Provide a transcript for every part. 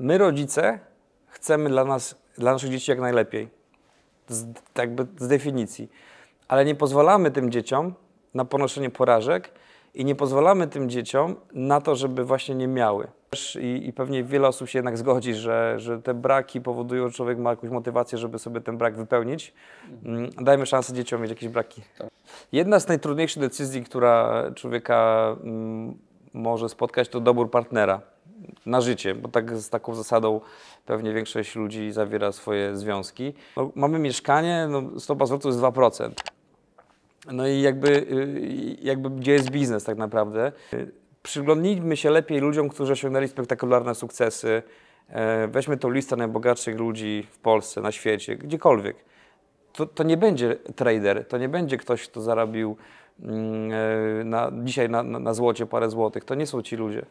my rodzice chcemy dla nas, dla naszych dzieci jak najlepiej. Z, jakby z definicji. Ale nie pozwalamy tym dzieciom na ponoszenie porażek i nie pozwalamy tym dzieciom na to, żeby właśnie nie miały. I, i pewnie wiele osób się jednak zgodzi, że, że te braki powodują, że człowiek ma jakąś motywację, żeby sobie ten brak wypełnić. Mm, dajmy szansę dzieciom mieć jakieś braki. Jedna z najtrudniejszych decyzji, która człowieka m, mm, może spotkać, to dobór partnera na życie, bo tak z taką zasadą pewnie większość ludzi zawiera swoje związki. No, mamy mieszkanie, no, stopa zwrotu jest 2%. No i jakby, y, jakby gdzie jest biznes tak naprawdę? Przyglądnijmy się lepiej ludziom, którzy osiągnęli spektakularne sukcesy. E, weźmy tą listę najbogatszych ludzi w Polsce, na świecie, gdziekolwiek. To, to nie będzie trader, to nie będzie ktoś, kto zarobił Mm, e, na, dzisiaj na, na, złocie parę złotych. To nie są ci ludzie.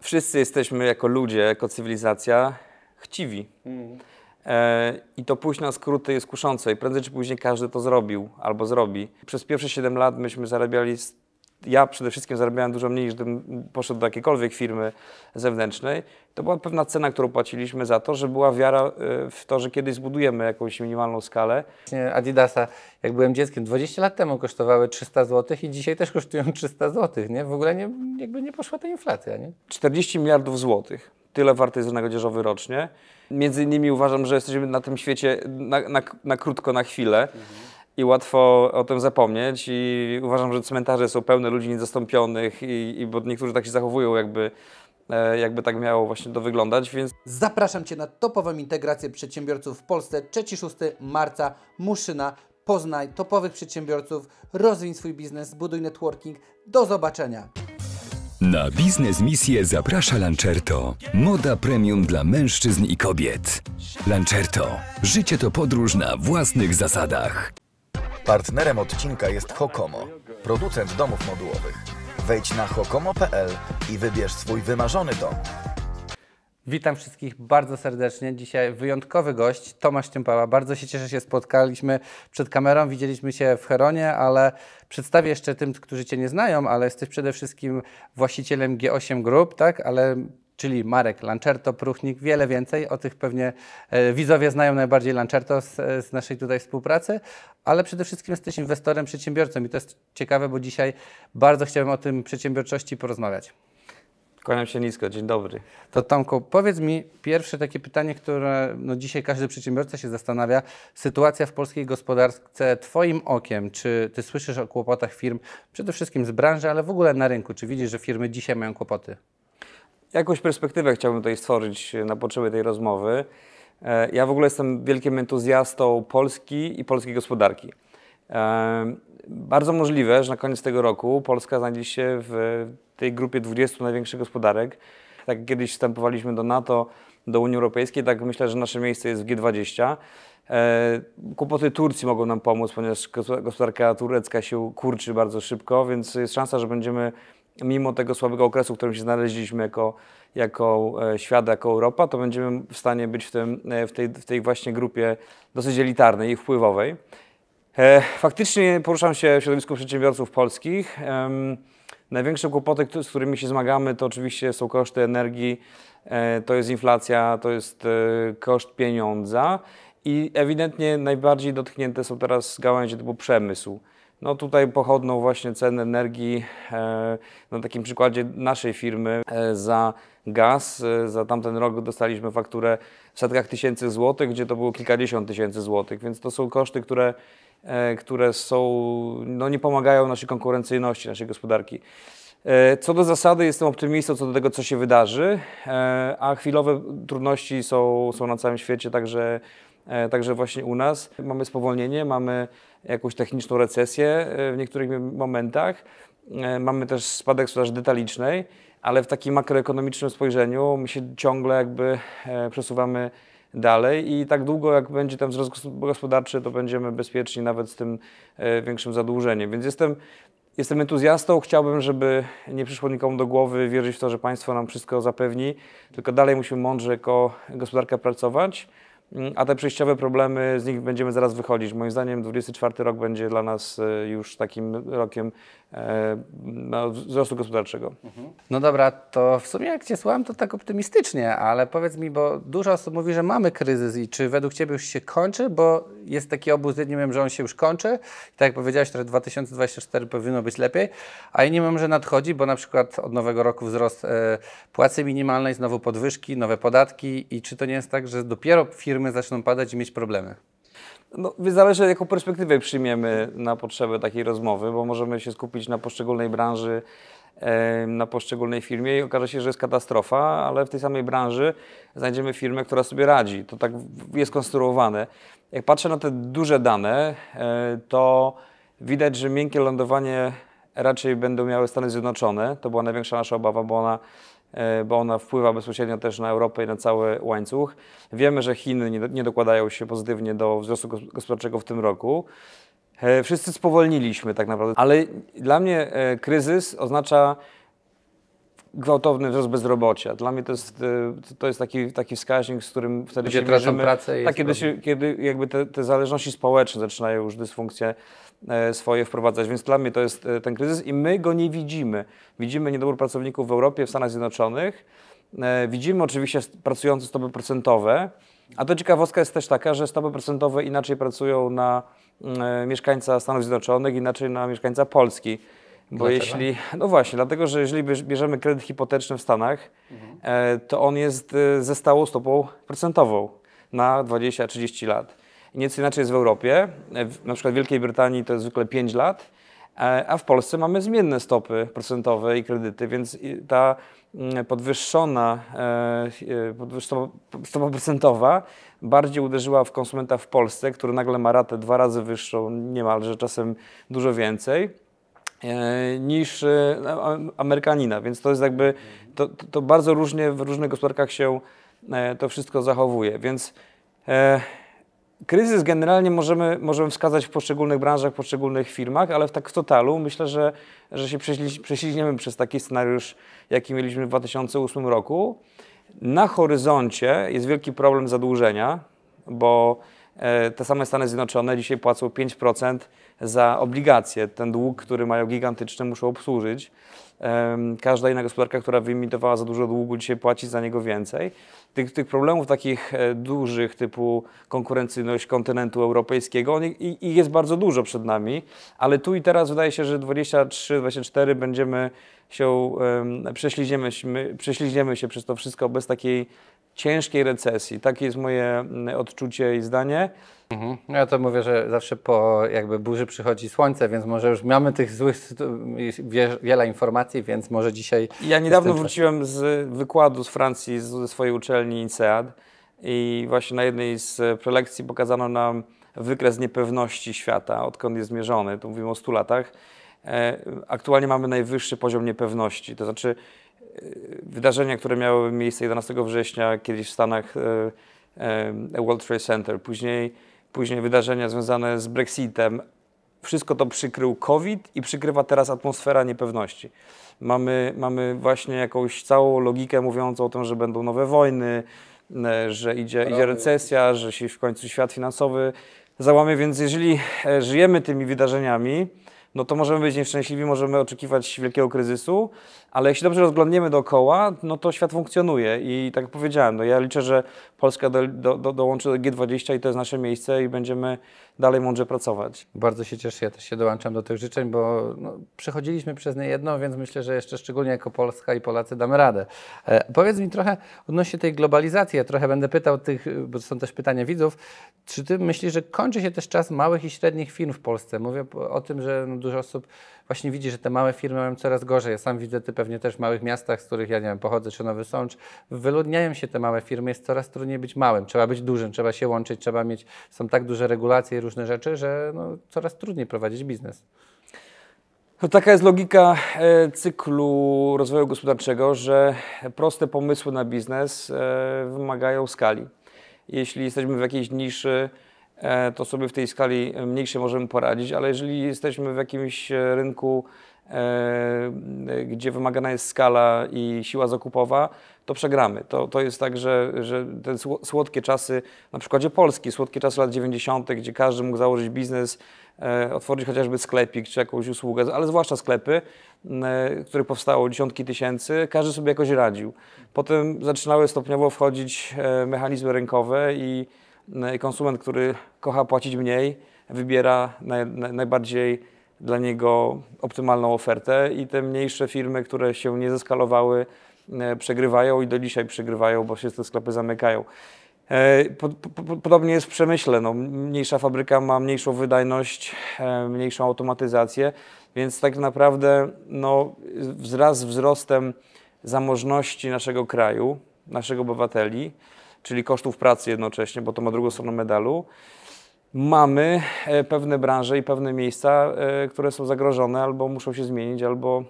Wszyscy jesteśmy jako ludzie, jako cywilizacja chciwi. E, I to pójść na skróty jest kuszące i prędzej czy później każdy to zrobił albo zrobi. Przez pierwsze 7 lat myśmy zarabiali ja przede wszystkim zarabiałem dużo mniej niż gdybym poszedł do jakiejkolwiek firmy zewnętrznej. To była pewna cena, którą płaciliśmy za to, że była wiara y, w to, że kiedyś zbudujemy jakąś minimalną skalę. Adidasa, jak byłem dzieckiem, 20 lat temu kosztowały 300 zł i dzisiaj też kosztują 300 zł. Nie? W ogóle nie, jakby nie poszła ta inflacja. Nie? 40 miliardów złotych. Tyle warty jest rynek odzieżowy rocznie. Między innymi uważam, że jesteśmy na tym świecie na, na, na krótko, na chwilę. Mhm i łatwo o tym zapomnieć. I uważam, że cmentarze są pełne ludzi niezastąpionych, i, i bo niektórzy tak się zachowują, jakby e, jakby tak miało właśnie to wyglądać, więc... Zapraszam Cię na topową integrację przedsiębiorców w Polsce 3-6 marca, Muszyna, poznaj topowych przedsiębiorców, rozwiń swój biznes, zbuduj networking. Do zobaczenia! Na biznes misję zaprasza Lancerto. Moda premium dla mężczyzn i kobiet. Lancerto. Życie to podróż na własnych zasadach. Partnerem odcinka jest Hokomo, producent domów modułowych. Wejdź na hokomo.pl i wybierz swój wymarzony dom. Witam wszystkich bardzo serdecznie. Dzisiaj wyjątkowy gość, Tomasz Ciępała. Bardzo się cieszę, że się spotkaliśmy przed kamerą. Widzieliśmy się w Heronie, ale przedstawię jeszcze tym, którzy Cię nie znają, ale jesteś przede wszystkim właścicielem G8 Group, tak? Ale czyli Marek Lancerto, Pruchnik, wiele więcej. O tych pewnie e, widzowie znają najbardziej Lancerto z, e, z naszej tutaj współpracy, ale przede wszystkim jesteś inwestorem, przedsiębiorcą i to jest ciekawe, bo dzisiaj bardzo chciałem o tym przedsiębiorczości porozmawiać. Kłaniam się nisko, dzień dobry. To Tomku, powiedz mi pierwsze takie pytanie, które no dzisiaj każdy przedsiębiorca się zastanawia. Sytuacja w polskiej gospodarce Twoim okiem, czy Ty słyszysz o kłopotach firm, przede wszystkim z branży, ale w ogóle na rynku? Czy widzisz, że firmy dzisiaj mają kłopoty? jakąś perspektywę chciałbym tutaj stworzyć e, na potrzeby tej rozmowy. E, ja w ogóle jestem wielkim entuzjastą Polski i polskiej gospodarki. E, bardzo możliwe, że na koniec tego roku Polska znajdzie się w tej grupie 20 największych gospodarek. Tak jak kiedyś wstępowaliśmy do NATO, do Unii Europejskiej, tak myślę, że nasze miejsce jest w G20. Kłopoty Turcji mogą nam pomóc, ponieważ gospodarka turecka się kurczy bardzo szybko, więc jest szansa, że będziemy mimo tego słabego okresu, w którym się znaleźliśmy jako, jako e, świat, jako Europa, to będziemy w stanie być w, tym, e, w, tej, w tej właśnie grupie dosyć elitarnej i wpływowej. E, faktycznie poruszam się w środowisku przedsiębiorców polskich. Największe kłopoty, z którymi się zmagamy, to oczywiście są koszty energii, to jest inflacja, to jest koszt pieniądza i ewidentnie najbardziej dotknięte są teraz gałęzie typu przemysł. No tutaj pochodną właśnie ceny energii e, na takim przykładzie naszej firmy e, za gaz. E, za tamten rok dostaliśmy fakturę w setkach tysięcy złotych, gdzie to było kilkadziesiąt tysięcy złotych, więc to są koszty, które, które są, no nie pomagają naszej konkurencyjności, naszej gospodarki. Co do zasady jestem optymistą co do tego, co się wydarzy, a chwilowe trudności są, są na całym świecie, także E, także właśnie u nas mamy spowolnienie, mamy jakąś techniczną recesję e, w niektórych momentach. E, mamy też spadek sprzedaży detalicznej, ale w takim makroekonomicznym spojrzeniu my się ciągle jakby przesuwamy dalej i tak długo jak będzie ten wzrost gospodarczy, to będziemy bezpieczni nawet z tym większym zadłużeniem. Więc jestem, jestem entuzjastą, chciałbym, żeby nie przyszło nikomu do głowy wierzyć w to, że państwo nam wszystko zapewni, tylko dalej musimy mądrze jako gospodarka pracować. Mm, a te przejściowe problemy, z nich będziemy zaraz wychodzić. Moim zdaniem 24 rok będzie dla nas e, już takim rokiem e, no, wzrostu gospodarczego. Mhm. No dobra, to w sumie jak Cię słucham, to tak optymistycznie, ale powiedz mi, bo dużo osób mówi, że mamy kryzys i czy według Ciebie już się kończy, bo jest taki obóz, jedni wiem, że on się już kończy i tak jak powiedziałeś, że 2024 powinno być lepiej, a nie mówią, że nadchodzi, bo na przykład od nowego roku wzrost e, płacy minimalnej, znowu podwyżki, nowe podatki i czy to nie jest tak, że dopiero firmy firmy zaczną padać i mieć problemy? No, zależy jaką perspektywę przyjmiemy na potrzeby takiej rozmowy, bo możemy się skupić na poszczególnej branży, na poszczególnej firmie i okaże się, że jest katastrofa, ale w tej samej branży znajdziemy firmę, która sobie radzi. To tak jest konstruowane. Jak patrzę na te duże dane, e, to widać, że miękkie lądowanie raczej będą miały Stany Zjednoczone. To była największa nasza obawa, bo ona E, bo ona wpływa bezpośrednio też na Europę i na cały łańcuch. Wiemy, że Chiny nie dokładają się pozytywnie do wzrostu gospodarczego w tym roku. E, wszyscy spowolniliśmy tak naprawdę, ale dla mnie e, kryzys oznacza gwałtowny wzrost bezrobocia. Dla mnie to jest, to jest taki, taki wskaźnik, z którym wtedy Ludzie się mierzymy. pracę. Tak, kiedy, się, kiedy jakby te, te zależności społeczne zaczynają już dysfunkcję E, swoje wprowadzać. Więc dla mnie to jest e, ten kryzys i my go nie widzimy. Widzimy niedobór pracowników w Europie, w Stanach Zjednoczonych. E, widzimy oczywiście pracujące stopy procentowe, a to ciekawostka jest też taka, że stopy procentowe inaczej pracują na mm, mieszkańca Stanów Zjednoczonych, inaczej na mieszkańca Polski. Bo dlaczego? jeśli, no właśnie, dlatego, że jeżeli bierzemy kredyt hipoteczny w Stanach, mhm. to on jest ze stałą stopą procentową na 20-30 lat nieco inaczej jest w Europie. E, na przykład w Wielkiej Brytanii to jest zwykle 5 lat, e, a w Polsce mamy zmienne stopy procentowe i kredyty, więc ta mm, e, podwyższona stopa procentowa bardziej uderzyła w konsumenta w Polsce, który nagle ma ratę dwa razy wyższą, niemalże czasem dużo więcej niż Amerykanina, więc to jest jakby, to, to bardzo różnie w różnych gospodarkach się to wszystko zachowuje, więc kryzys generalnie możemy, możemy wskazać w poszczególnych branżach, w poszczególnych firmach, ale w tak w totalu myślę, że, że się prześliźniemy przez taki scenariusz, jaki mieliśmy w 2008 roku. Na horyzoncie jest wielki problem zadłużenia, bo e, te same Stany Zjednoczone dzisiaj płacą 5% za obligacje. Ten dług, który mają gigantyczny, muszą obsłużyć. Każda inna gospodarka, która wyemitowała za dużo długu, dzisiaj płaci za niego więcej. Tych, tych problemów takich e, dużych, typu konkurencyjność kontynentu europejskiego, ich, jest bardzo dużo przed nami, ale tu i teraz wydaje się, że 23-24 będziemy się, prześlizniemy, prześlizniemy się przez to wszystko bez takiej ciężkiej recesji. Takie jest moje mm, odczucie i zdanie. Mhm. No, ja to mówię, że zawsze po jakby burzy przychodzi słońce, więc może już mamy tych złych, wiele informacji, więc może dzisiaj... Ja niedawno wróciłem z wykładu z Francji, ze swojej uczelni INSEAD i właśnie na jednej z e, prelekcji pokazano nam wykres niepewności świata, odkąd jest zmierzony, tu mówimy o 100 latach. E, aktualnie mamy najwyższy poziom niepewności, to znaczy E, wydarzenia, które miały miejsce 11 września kiedyś w Stanach e, e, World Trade Center, później, później wydarzenia związane z Brexitem. Wszystko to przykrył COVID i przykrywa teraz atmosfera niepewności. Mamy, mamy właśnie jakąś całą logikę mówiącą o tym, że będą nowe wojny, że idzie, idzie recesja, że się w końcu świat finansowy załamie, więc jeżeli żyjemy tymi wydarzeniami, no to możemy być nieszczęśliwi, możemy oczekiwać wielkiego kryzysu, ale jeśli dobrze rozglądniemy dookoła, no to świat funkcjonuje i tak jak powiedziałem, no ja liczę, że Polska do, do, do, dołączy do G20 i to jest nasze miejsce i będziemy dalej mądrze pracować. Bardzo się cieszę, ja też się dołączam do tych życzeń, bo no, przechodziliśmy przez nie jedno, więc myślę, że jeszcze szczególnie jako Polska i Polacy damy radę. E, powiedz mi trochę odnośnie tej globalizacji, ja trochę będę pytał tych, bo są też pytania widzów, czy ty myślisz, że kończy się też czas małych i średnich firm w Polsce? Mówię o tym, że no, dużo osób właśnie widzi, że te małe firmy mają coraz gorzej. Ja sam widzę ty pewnie też w małych miastach, z których ja nie wiem, pochodzę, czy Nowy Sącz, wyludniają się te małe firmy, jest coraz trudniej być małym, trzeba być dużym, trzeba się łączyć, trzeba mieć, są tak duże regulacje i różne rzeczy, że no, coraz trudniej prowadzić biznes. No, taka jest logika e, cyklu rozwoju gospodarczego, że proste pomysły na biznes e, wymagają skali. Jeśli jesteśmy w jakiejś niszy, E, to sobie w tej skali mniejszej możemy poradzić, ale jeżeli jesteśmy w jakimś e, rynku, e, gdzie wymagana jest skala i siła zakupowa, to przegramy. To, to jest tak, że, że te słodkie czasy, na przykładzie Polski, słodkie czasy lat 90., gdzie każdy mógł założyć biznes, otworzyć chociażby sklepik czy jakąś usługę, ale zwłaszcza sklepy, których powstało dziesiątki tysięcy, każdy sobie jakoś radził. Potem zaczynały stopniowo wchodzić mechanizmy rynkowe i no konsument, który kocha płacić mniej, wybiera naj, najbardziej dla niego optymalną ofertę i te mniejsze firmy, które się nie zeskalowały, e, przegrywają i do dzisiaj przegrywają, bo się te sklepy zamykają. E, podobnie jest w przemyśle. No, mniejsza fabryka ma mniejszą wydajność, e, mniejszą automatyzację, więc tak naprawdę no, wraz z wzrostem zamożności naszego kraju, naszych obywateli, czyli kosztów pracy jednocześnie, bo to ma drugą stronę medalu, mamy e, pewne branże i pewne miejsca, e, które są zagrożone albo muszą się zmienić, albo,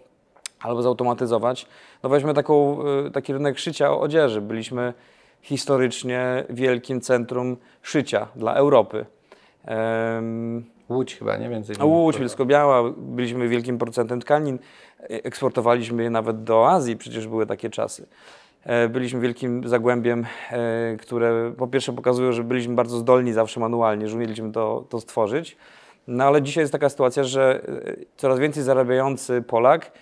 albo zautomatyzować. No weźmy taką, e, taki rynek szycia odzieży. Byliśmy historycznie wielkim centrum szycia dla Europy. Łódź chyba, nie więcej. Łódź, Bielsko-Biała, byliśmy wielkim producentem tkanin, eksportowaliśmy je nawet do Azji, przecież były takie czasy. E, byliśmy wielkim zagłębiem, e, które po pierwsze pokazują, że byliśmy bardzo zdolni zawsze manualnie, że umieliśmy to, to stworzyć. No ale dzisiaj jest taka sytuacja, że e, coraz więcej zarabiający Polak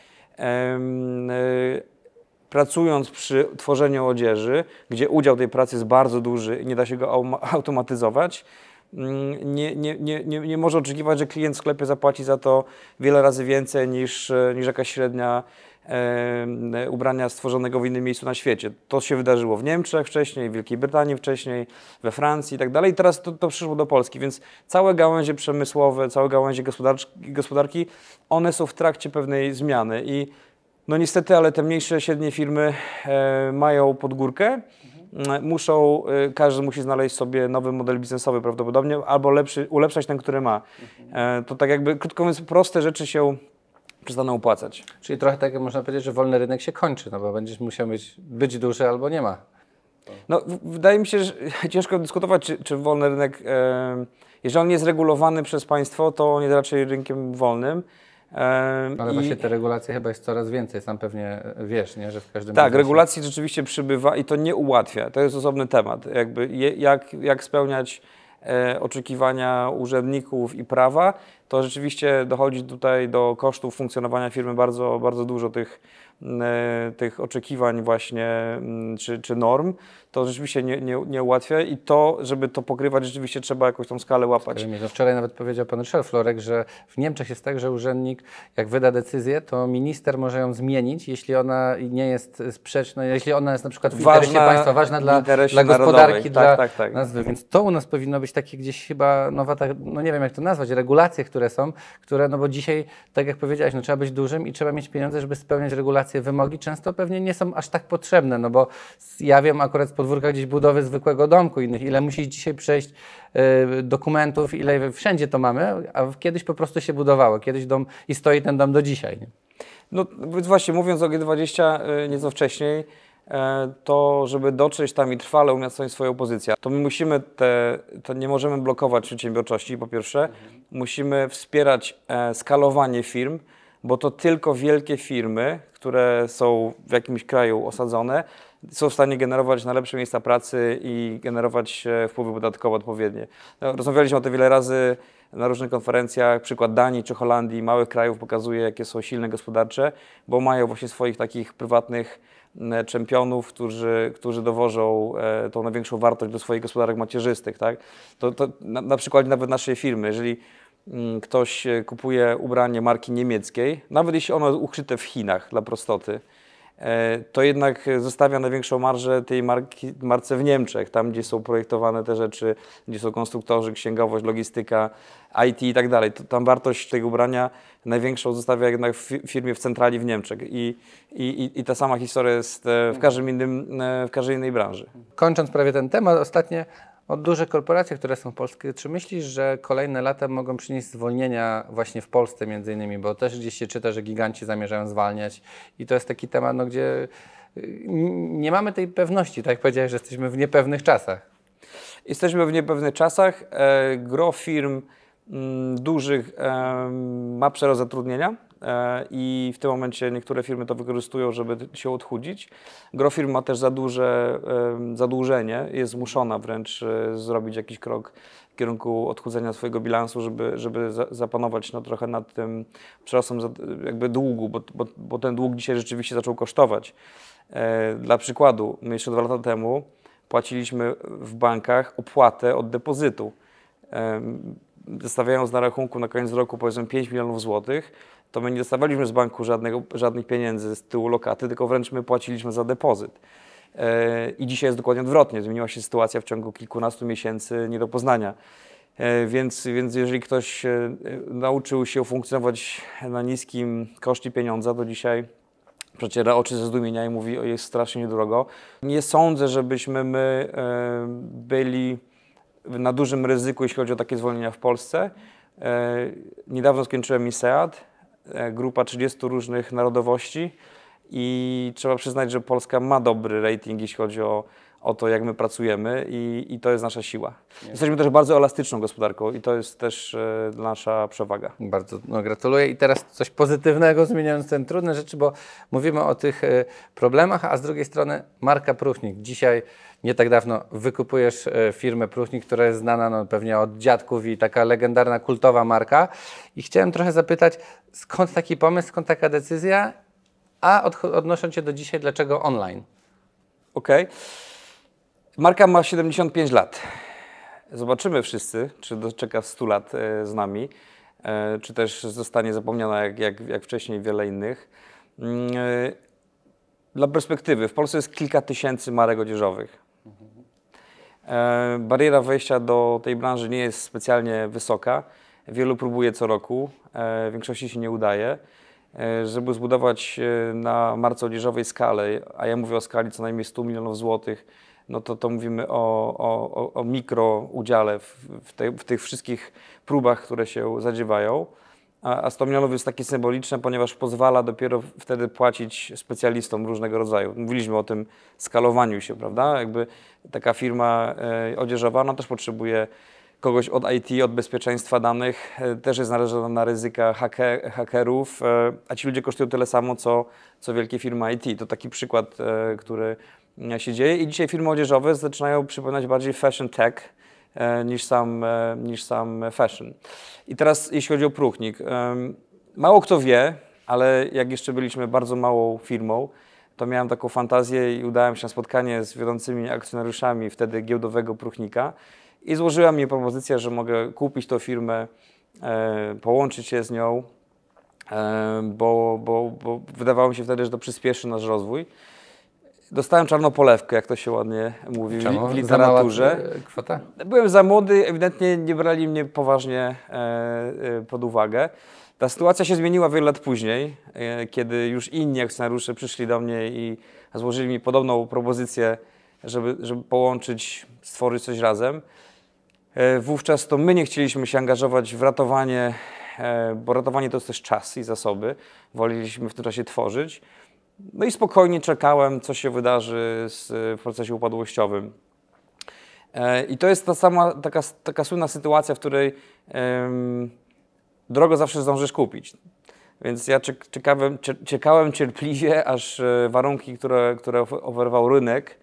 pracując przy tworzeniu odzieży, gdzie udział tej pracy jest bardzo duży i nie da się go automatyzować, mm, nie, nie, nie, nie, może oczekiwać, że klient w sklepie zapłaci za to wiele razy więcej niż, niż jakaś średnia ubrania stworzonego w innym miejscu na świecie. To się wydarzyło w Niemczech wcześniej, w Wielkiej Brytanii wcześniej, we Francji i tak dalej. Teraz to, to, przyszło do Polski, więc całe gałęzie przemysłowe, całe gałęzie gospodarki, one są w trakcie pewnej zmiany i no niestety, ale te mniejsze, średnie firmy e, mają podgórkę, muszą, e, każdy musi znaleźć sobie nowy model biznesowy prawdopodobnie, albo lepszy, ulepszać ten, który ma. E, to tak jakby, krótko mówiąc, proste rzeczy się przestaną opłacać. Czyli trochę tak można powiedzieć, że wolny rynek się kończy, no bo będziesz musiał być, być duży albo nie ma. No, wydaje mi się, że ciężko dyskutować, czy, czy wolny rynek, e, jeżeli on nie jest regulowany przez państwo, to on jest raczej rynkiem wolnym. Ale i... właśnie te regulacje chyba jest coraz więcej, sam pewnie wiesz, nie? że w każdym Tak, regulacji rzeczywiście przybywa i to nie ułatwia. To jest osobny temat, jakby je, jak, jak spełniać E, oczekiwania urzędników i prawa, to rzeczywiście dochodzi tutaj do kosztów funkcjonowania firmy bardzo, bardzo dużo tych E, tych oczekiwań właśnie mm, czy, czy norm, to rzeczywiście nie, nie, nie ułatwia i to, żeby to pokrywać, rzeczywiście trzeba jakąś tą skalę łapać. To wczoraj nawet powiedział pan Ryszard Florek, że w Niemczech jest tak, że urzędnik jak wyda decyzję, to minister może ją zmienić, jeśli ona nie jest sprzeczna, jeśli ona jest na przykład w ważna, interesie państwa, ważna dla, dla gospodarki, tak, dla tak, tak. nazwy. Więc to u nas powinno być takie gdzieś chyba nowa, ta, no nie wiem jak to nazwać, regulacje, które są, które, no bo dzisiaj, tak jak powiedziałeś, no trzeba być dużym i trzeba mieć pieniądze, żeby spełniać regulacje regulacje, wymogi często pewnie nie są aż tak potrzebne, no bo ja wiem akurat z podwórka gdzieś budowy zwykłego domku innych, ile musi dzisiaj przejść y, dokumentów, ile wszędzie to mamy, a kiedyś po prostu się budowało, kiedyś dom i stoi ten dom do dzisiaj. No No właśnie mówiąc o G20 y, nieco wcześniej, e, to żeby dotrzeć tam i trwale umiastować swoją pozycję, to my musimy te, to nie możemy blokować przedsiębiorczości po pierwsze, mhm. musimy wspierać e, skalowanie firm, bo to tylko wielkie firmy, które są w jakimś kraju osadzone, są w stanie generować na lepsze miejsca pracy i generować e, wpływy podatkowe odpowiednie. No, rozmawialiśmy o tym wiele razy na różnych konferencjach. Przykład Danii czy Holandii, małych krajów pokazuje, jakie są silne gospodarcze, bo mają właśnie swoich takich prywatnych czempionów, którzy, którzy dowożą e, tą największą wartość do swoich gospodarek macierzystych. Tak? To, to na, na nawet naszej firmy, jeżeli Mm, ktoś e, kupuje ubranie marki niemieckiej, nawet jeśli ono jest ukrzyte w Chinach dla prostoty, e, to jednak zostawia największą marżę tej marki, marce w Niemczech, tam gdzie są projektowane te rzeczy, gdzie są konstruktorzy, księgowość, logistyka, IT i tak dalej. Tam wartość tego ubrania największą zostawia jednak w firmie w centrali w Niemczech I, i, i ta sama historia jest e, w, każdym innym, w każdej innej branży. Kończąc prawie ten temat, ostatnie od dużych korporacji, które są polskie. Czy myślisz, że kolejne lata mogą przynieść zwolnienia właśnie w Polsce między innymi? Bo też gdzieś się czyta, że giganci zamierzają zwalniać i to jest taki temat, no, gdzie y, nie mamy tej pewności, tak jak powiedziałeś, że jesteśmy w niepewnych czasach. Jesteśmy w niepewnych czasach. E, gro firm m, mm, dużych e, ma przerost zatrudnienia E, i w tym momencie niektóre firmy to wykorzystują, żeby się odchudzić. Grofirm ma też za duże zadłużenie, jest zmuszona wręcz e, zrobić jakiś krok w kierunku odchudzenia swojego bilansu, żeby, żeby zapanować no, trochę nad tym przerostem jakby długu, bo, bo, bo ten dług dzisiaj rzeczywiście zaczął kosztować. E, dla przykładu, my jeszcze dwa lata temu płaciliśmy w bankach opłatę od depozytu zostawiając na rachunku na koniec roku powiedzmy 5 milionów złotych, to my nie dostawaliśmy z banku żadnego, żadnych pieniędzy z tyłu lokaty, tylko wręcz my płaciliśmy za depozyt. E, I dzisiaj jest dokładnie odwrotnie. Zmieniła się sytuacja w ciągu kilkunastu miesięcy nie do poznania. E, więc, więc jeżeli ktoś e, nauczył się funkcjonować na niskim koszcie pieniądza, to dzisiaj przeciera oczy ze zdumienia i mówi, o jest strasznie niedrogo. Nie sądzę, żebyśmy my byli na dużym ryzyku, jeśli chodzi o takie zwolnienia w Polsce. Niedawno skończyłem ISEAD, E, grupa 30 różnych narodowości i trzeba przyznać, że Polska ma dobry rating, jeśli chodzi o o to, jak my pracujemy i, i to jest nasza siła. Nie. Jesteśmy też bardzo elastyczną gospodarką i to jest też e, nasza przewaga. Bardzo no, gratuluję i teraz coś pozytywnego, zmieniając ten trudne rzeczy, bo mówimy o tych e, problemach, a z drugiej strony marka Pruchnik. Dzisiaj nie tak dawno wykupujesz e, firmę Pruchnik, która jest znana no, pewnie od dziadków i taka legendarna, kultowa marka. I chciałem trochę zapytać, skąd taki pomysł, skąd taka decyzja, a od, odnosząc się do dzisiaj, dlaczego online? Okej. Okay. Marka ma 75 lat. Zobaczymy wszyscy, czy doczeka 100 lat e, z nami, e, czy też zostanie zapomniana jak, jak, jak wcześniej wiele innych. Mm, e, dla perspektywy, w Polsce jest kilka tysięcy marek odzieżowych. Bariera wejścia do tej branży nie jest specjalnie wysoka. Wielu próbuje co roku, w większości się nie udaje. Żeby zbudować na marce odzieżowej skalę, a ja mówię o skali co najmniej 100 milionów złotych, no to, to mówimy o, o, o mikroudziale w, w, te, w, tych wszystkich próbach, które się zadziewają. A, a 100 milionów jest takie symboliczne, ponieważ pozwala dopiero wtedy płacić specjalistom różnego rodzaju. Mówiliśmy o tym skalowaniu się, prawda? Jakby taka firma e, odzieżowa no też potrzebuje kogoś od IT, od bezpieczeństwa danych, e, też jest narażona na ryzyka haker, hakerów, e, a ci ludzie kosztują tyle samo, co, co wielkie firmy IT. To taki przykład, e, który E, się dzieje i dzisiaj firmy odzieżowe zaczynają przypominać bardziej fashion tech e, niż sam, e, niż sam fashion. I teraz jeśli chodzi o próchnik. Mało kto wie, ale jak jeszcze byliśmy bardzo małą firmą, to miałem taką fantazję i udałem się na spotkanie z wiodącymi akcjonariuszami wtedy giełdowego próchnika i złożyła mi propozycja, że mogę kupić tą firmę, połączyć się z nią, bo, bo, bo wydawało mi się wtedy, że to przyspieszy nasz rozwój. Dostałem czarną polewkę, jak to się ładnie mówi Czemu? w literaturze. E, kwota? Byłem za młody, ewidentnie nie brali mnie poważnie e, e, pod uwagę. Ta sytuacja się zmieniła wiele lat później, kiedy już inni akcjonariusze przyszli do mnie i złożyli mi podobną propozycję, żeby, żeby połączyć, stworzyć coś razem. Wówczas to my nie chcieliśmy się angażować w ratowanie, bo ratowanie to jest też czas i zasoby. Woleliśmy w tym czasie tworzyć. No i spokojnie czekałem, co się wydarzy z, w procesie upadłościowym. E, I to jest ta sama, taka, taka słynna sytuacja, w której drogo zawsze zdążysz kupić. Więc ja czekałem, czekałem cierpliwie, aż e, warunki, które, które oferował rynek,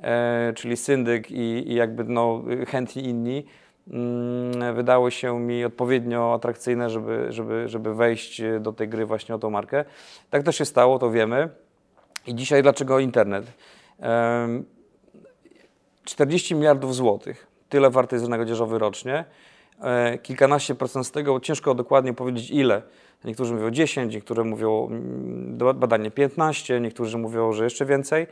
e, czyli syndyk i, i jakby no, chętni inni, Mm, wydały się mi odpowiednio atrakcyjne, żeby, żeby, żeby wejść e, do tej gry właśnie o tą markę. Tak to się stało, to wiemy. I dzisiaj dlaczego internet? 40 miliardów złotych, tyle warte jest rynek odzieżowy rocznie. E, kilkanaście procent z tego, ciężko dokładnie powiedzieć ile. Niektórzy mówią 10, niektórzy mówią mm, badanie 15, niektórzy mówią, że jeszcze więcej.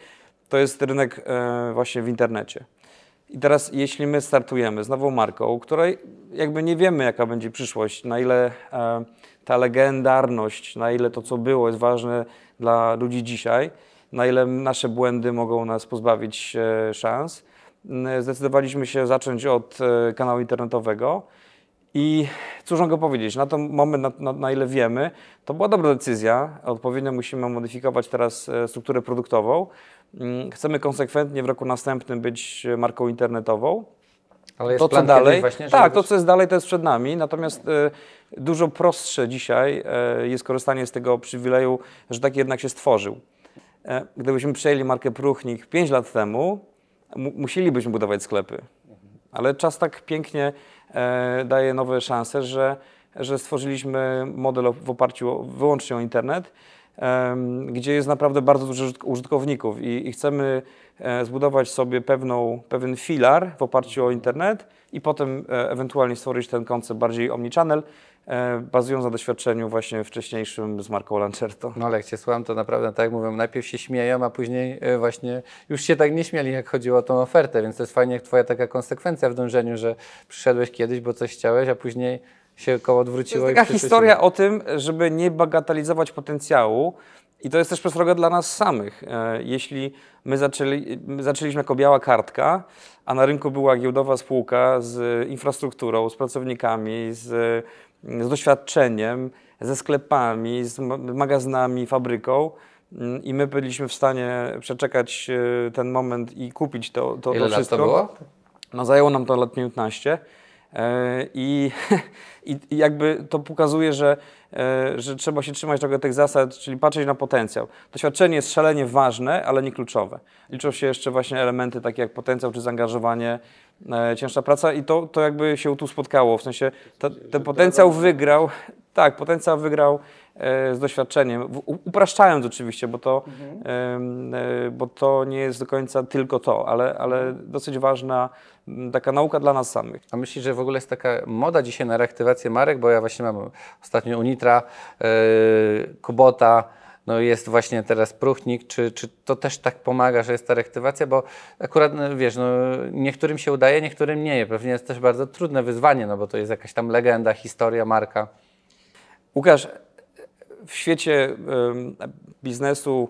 To jest rynek e, właśnie w internecie. I teraz, jeśli my startujemy z nową marką, której jakby nie wiemy, jaka będzie przyszłość, na ile e, ta legendarność, na ile to, co było, jest ważne dla ludzi dzisiaj, na ile nasze błędy mogą nas pozbawić e, szans, zdecydowaliśmy się zacząć od e, kanału internetowego. I cóż mogę powiedzieć, na ten moment, na, na, na ile wiemy, to była dobra decyzja. Odpowiednio musimy modyfikować teraz e, strukturę produktową. Mm, chcemy konsekwentnie w roku następnym być marką internetową. Ale jest to, plan co dalej, właśnie, tak, to, co jest dalej, to jest przed nami. Natomiast y, dużo prostsze dzisiaj y, jest korzystanie z tego przywileju, że taki jednak się stworzył. Y, gdybyśmy przejęli markę Pruchnik 5 lat temu, mu musielibyśmy budować sklepy. Ale czas tak pięknie E, daje nowe szanse, że, że stworzyliśmy model w oparciu wyłącznie o internet gdzie jest naprawdę bardzo dużo użytkowników i, i chcemy e, zbudować sobie pewną, pewien filar w oparciu o internet i potem e, ewentualnie stworzyć ten koncept bardziej omnichannel, e, bazując na doświadczeniu właśnie wcześniejszym z marką Lancerto. No ale jak Cię słucham, to naprawdę tak mówią, najpierw się śmieją, a później właśnie już się tak nie śmieli, jak chodziło o tą ofertę, więc to jest fajnie Twoja taka konsekwencja w dążeniu, że przyszedłeś kiedyś, bo coś chciałeś, a później się koło odwróciło. To jest taka historia o tym, żeby nie bagatelizować potencjału. I to jest też przestroga dla nas samych. E, jeśli my, zaczęli, my zaczęliśmy jako biała kartka, a na rynku była giełdowa spółka z infrastrukturą, z pracownikami, z, z doświadczeniem, ze sklepami, z magazynami, fabryką, mm, i my byliśmy w stanie przeczekać e, ten moment i kupić to, to, to Ile wszystko. Ile lat to było? No zajęło nam to lat 15. E, I, I, jakby to pokazuje, że, e, że trzeba się trzymać trochę tych zasad, czyli patrzeć na potencjał. Doświadczenie jest szalenie ważne, ale nie kluczowe. Liczą się jeszcze właśnie elementy takie jak potencjał czy zaangażowanie, e, cięższa praca i to, to jakby się tu spotkało. W sensie ta, ten potencjał wygrał, tak, potencjał wygrał E, z doświadczeniem, upraszczając oczywiście, bo to, mhm. E, bo to nie jest do końca tylko to, ale, ale mhm. dosyć ważna taka nauka dla nas samych. A myślisz, że w ogóle jest taka moda dzisiaj na reaktywację marek? Bo ja właśnie mam ostatnio Unitra, e, Kubota, no jest właśnie teraz Pruchnik, czy, czy to też tak pomaga, że jest ta reaktywacja, bo akurat, no, wiesz, no, niektórym się udaje, niektórym nie. Pewnie jest też bardzo trudne wyzwanie, no bo to jest jakaś tam legenda, historia, marka. Łukasz, w świecie biznesu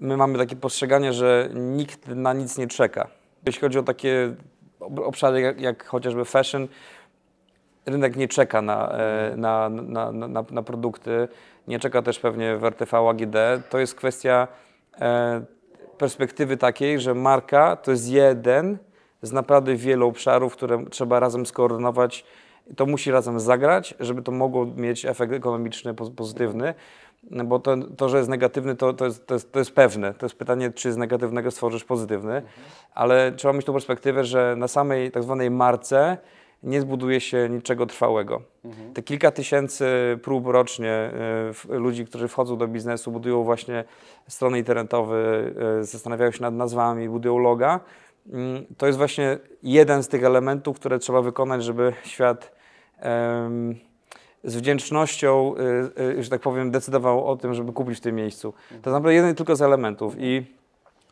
my mamy takie postrzeganie, że nikt na nic nie czeka. Jeśli chodzi o takie obszary jak, jak chociażby fashion, rynek nie czeka na, na, na, na, na produkty, nie czeka też pewnie w RTV AGD. To jest kwestia perspektywy takiej, że marka to jest jeden z naprawdę wielu obszarów, które trzeba razem skoordynować to musi razem zagrać, żeby to mogło mieć efekt ekonomiczny pozytywny, bo to, to że jest negatywny, to, to, jest, to, jest, to jest pewne. To jest pytanie, czy z negatywnego stworzysz pozytywny, mhm. ale trzeba mieć tą perspektywę, że na samej tak zwanej marce nie zbuduje się niczego trwałego. Mhm. Te kilka tysięcy prób rocznie y, ludzi, którzy wchodzą do biznesu, budują właśnie strony internetowe, y, zastanawiają się nad nazwami, budują loga, Mm, to jest właśnie jeden z tych elementów, które trzeba wykonać, żeby świat z wdzięcznością, y, y, że tak powiem, decydował o tym, żeby kupić w tym miejscu. To jest naprawdę jeden tylko z elementów i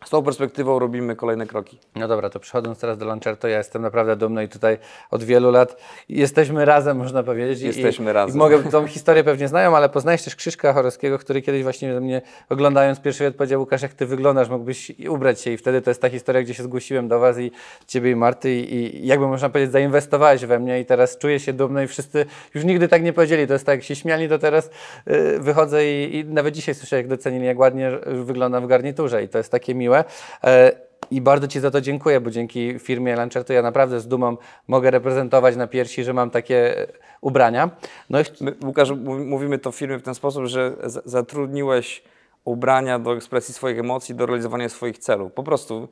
z tą perspektywą robimy kolejne kroki. No dobra, to przechodząc teraz do Launcherto, ja jestem naprawdę dumny i tutaj od wielu lat jesteśmy razem, można powiedzieć. Jesteśmy i, razem. I mogę, tą historię pewnie znają, ale poznajesz też Krzyszka Chorowskiego, który kiedyś właśnie do mnie oglądając pierwszy wywiad powiedział, Łukasz, jak ty wyglądasz, mógłbyś ubrać się i wtedy to jest ta historia, gdzie się zgłosiłem do was i ciebie i Marty i, i jakby można powiedzieć zainwestowałeś we mnie i teraz czuję się dumny i wszyscy już nigdy tak nie powiedzieli, to jest tak, jak się śmiali, to teraz yy, wychodzę i, i, nawet dzisiaj słyszę, jak docenili, jak ładnie wyglądam w garniturze i to jest takie miłe miłe. E, I bardzo Ci za to dziękuję, bo dzięki firmie Lancerto ja naprawdę z dumą mogę reprezentować na piersi, że mam takie e, ubrania. No i... My, Łukasz, mówimy to w firmie w ten sposób, że zatrudniłeś ubrania do ekspresji swoich emocji, do realizowania swoich celów. Po prostu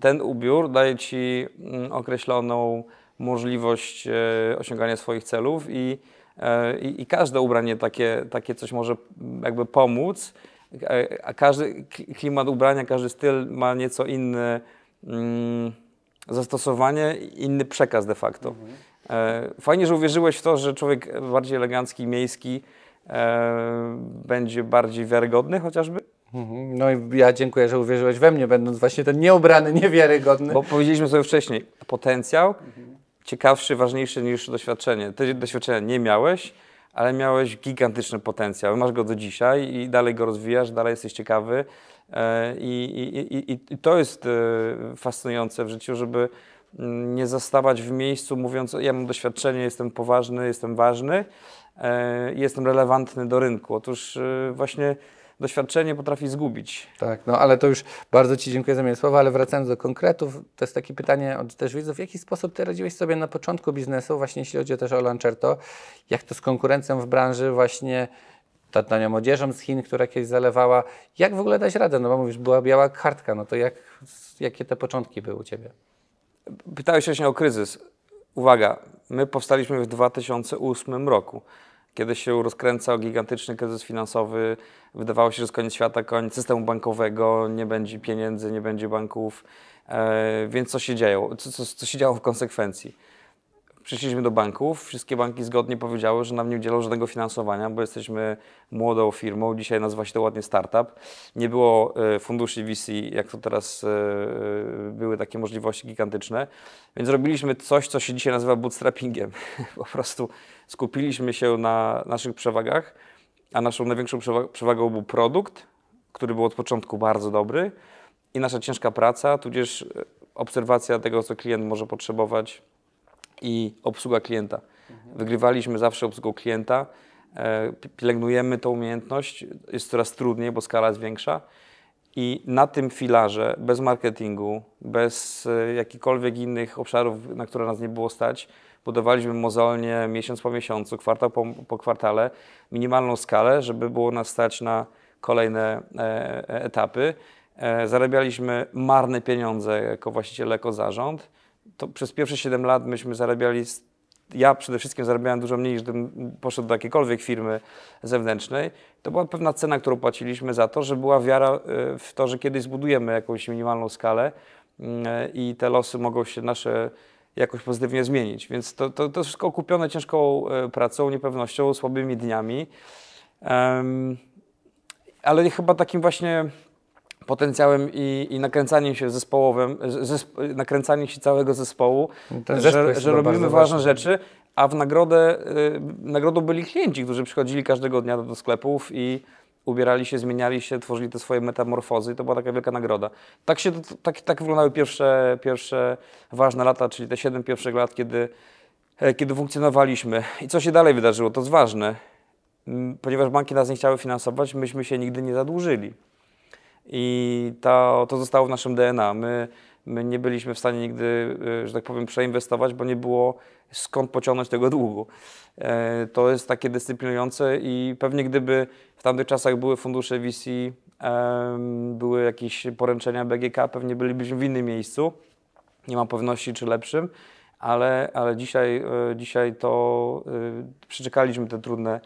ten ubiór daje Ci mm, określoną możliwość e, osiągania swoich celów i, i, i każde ubranie takie, takie coś może jakby pomóc a każdy klimat ubrania, każdy styl ma nieco inne mm, zastosowanie, inny przekaz de facto. Mhm. fajnie, że uwierzyłeś w to, że człowiek bardziej elegancki, miejski e, będzie bardziej wiarygodny chociażby. Mhm. No i ja dziękuję, że uwierzyłeś we mnie, będąc właśnie ten nieobrany, niewiarygodny. Bo powiedzieliśmy sobie wcześniej, potencjał mhm. ciekawszy, ważniejszy niż doświadczenie. Ty doświadczenia nie miałeś, ale miałeś gigantyczny potencjał. Masz go do dzisiaj i dalej go rozwijasz, dalej jesteś ciekawy. E, I, i, i, i to jest e, fascynujące w życiu, żeby mm, nie zastawać w miejscu, mówiąc: Ja mam doświadczenie, jestem poważny, jestem ważny, e, jestem relevantny do rynku. Otóż właśnie doświadczenie potrafi zgubić. Tak, no ale to już bardzo Ci dziękuję za miłe słowa, ale wracając do konkretów, to jest takie pytanie od też widzów, w jaki sposób Ty radziłeś sobie na początku biznesu, właśnie jeśli chodzi też o Lancerto, jak to z konkurencją w branży właśnie tą młodzieżą z Chin, która kiedyś zalewała, jak w ogóle dać radę, no bo mówisz, była biała kartka, no to jak, jakie te początki były u Ciebie? Pytałeś się właśnie o kryzys. Uwaga, my powstaliśmy w 2008 roku. Kiedy się rozkręcał gigantyczny kryzys finansowy, wydawało się, że jest koniec świata, koniec systemu bankowego, nie będzie pieniędzy, nie będzie banków. E, więc co się dzieje? Co, co, co się działo w konsekwencji? przyszliśmy do banków, wszystkie banki zgodnie powiedziały, że nam nie udzielą żadnego finansowania, bo jesteśmy młodą firmą, dzisiaj nazywa się to ładnie startup. Nie było e, funduszy VC, jak to teraz e, e, były takie możliwości gigantyczne, więc robiliśmy coś, co się dzisiaj nazywa bootstrappingiem. po prostu skupiliśmy się na naszych przewagach, a naszą największą przewagą był produkt, który był od początku bardzo dobry i nasza ciężka praca, tudzież obserwacja tego, co klient może potrzebować, i obsługa klienta. Wygrywaliśmy zawsze obsługą klienta, e, pielęgnujemy tą umiejętność, jest coraz trudniej, bo skala jest większa. I na tym filarze, bez marketingu, bez e, jakichkolwiek innych obszarów, na które nas nie było stać, budowaliśmy mozolnie miesiąc po miesiącu, kwartał po, po kwartale, minimalną skalę, żeby było nas stać na kolejne e, e etapy. E, zarabialiśmy marne pieniądze jako właściciele, jako zarząd to przez pierwsze 7 lat myśmy zarabiali ja przede wszystkim zarabiałem dużo mniej niż gdybym poszedł do jakiejkolwiek firmy zewnętrznej. To była pewna cena, którą płaciliśmy za to, że była wiara e, w to, że kiedyś zbudujemy jakąś minimalną skalę mm, e, i te losy mogą się nasze jakoś pozytywnie zmienić. Więc to, to, to jest wszystko kupione ciężką e, pracą, niepewnością, słabymi dniami. Um, ale chyba takim właśnie potencjałem i, i nakręcaniem się zespołowym, nakręcaniem się całego zespołu, no że, że robimy ważne rzeczy, a w nagrodę, y, nagrodą byli klienci, którzy przychodzili każdego dnia do, do sklepów i ubierali się, zmieniali się, tworzyli te swoje metamorfozy i to była taka wielka nagroda. Tak, się, tak, tak wyglądały pierwsze, pierwsze ważne lata, czyli te siedem pierwszych lat, kiedy, e, kiedy funkcjonowaliśmy. I co się dalej wydarzyło, to jest ważne. Ponieważ banki nas nie chciały finansować, myśmy się nigdy nie zadłużyli i to zostało w naszym DNA. My, my nie byliśmy w stanie nigdy, e, że tak powiem, przeinwestować, bo nie było skąd pociągnąć tego długu. E, to jest takie dyscyplinujące i pewnie gdyby w tamtych czasach były fundusze VC, były jakieś poręczenia BGK, pewnie bylibyśmy w innym miejscu. Nie mam pewności, czy lepszym, ale, ale dzisiaj, e, dzisiaj to przeczekaliśmy te trudne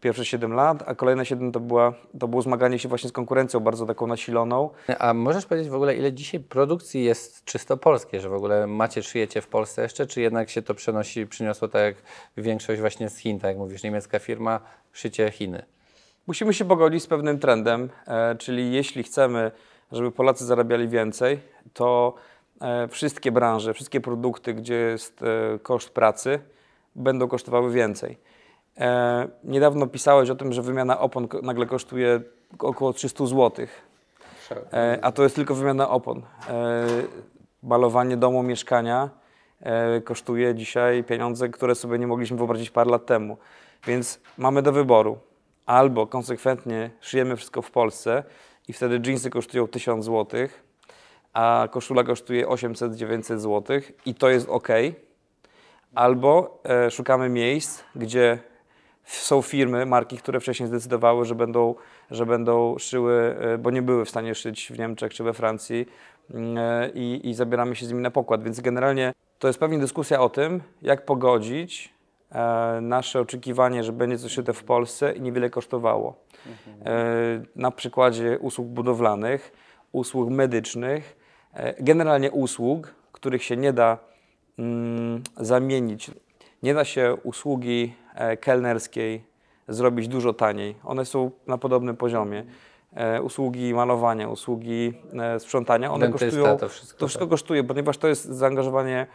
pierwsze 7 lat, a kolejne 7 to, była, to było zmaganie się właśnie z konkurencją bardzo taką nasiloną. A możesz powiedzieć w ogóle, ile dzisiaj produkcji jest czysto polskie, że w ogóle macie, szyjecie w Polsce jeszcze, czy jednak się to przenosi, przyniosło tak jak większość właśnie z Chin, tak jak mówisz, niemiecka firma, szycie Chiny? Musimy się pogodzić z pewnym trendem, e, czyli jeśli chcemy, żeby Polacy zarabiali więcej, to e, wszystkie branże, wszystkie produkty, gdzie jest e, koszt pracy, będą kosztowały więcej. E, niedawno pisałeś o tym, że wymiana opon nagle kosztuje około 300 zł. E, a to jest tylko wymiana opon. E, balowanie domu, mieszkania e, kosztuje dzisiaj pieniądze, które sobie nie mogliśmy wyobrazić parę lat temu. Więc mamy do wyboru. Albo konsekwentnie szyjemy wszystko w Polsce i wtedy dżinsy kosztują 1000 zł, a koszula kosztuje 800-900 zł i to jest ok. Albo e, szukamy miejsc, gdzie są firmy, marki, które wcześniej zdecydowały, że będą, że będą szyły, e, bo nie były w stanie szyć w Niemczech czy we Francji mm, e, i, i zabieramy się z nimi na pokład. Więc generalnie to jest pewnie dyskusja o tym, jak pogodzić e, nasze oczekiwanie, że będzie coś szyte w Polsce i niewiele kosztowało. Na przykładzie usług budowlanych, usług medycznych, generalnie usług, których się nie da mm, zamienić. Nie da się usługi E, kelnerskiej zrobić dużo taniej. One są na podobnym poziomie. E, usługi malowania, usługi e, sprzątania, one Dentysta, kosztują. To wszystko, to wszystko tak. kosztuje, ponieważ to jest zaangażowanie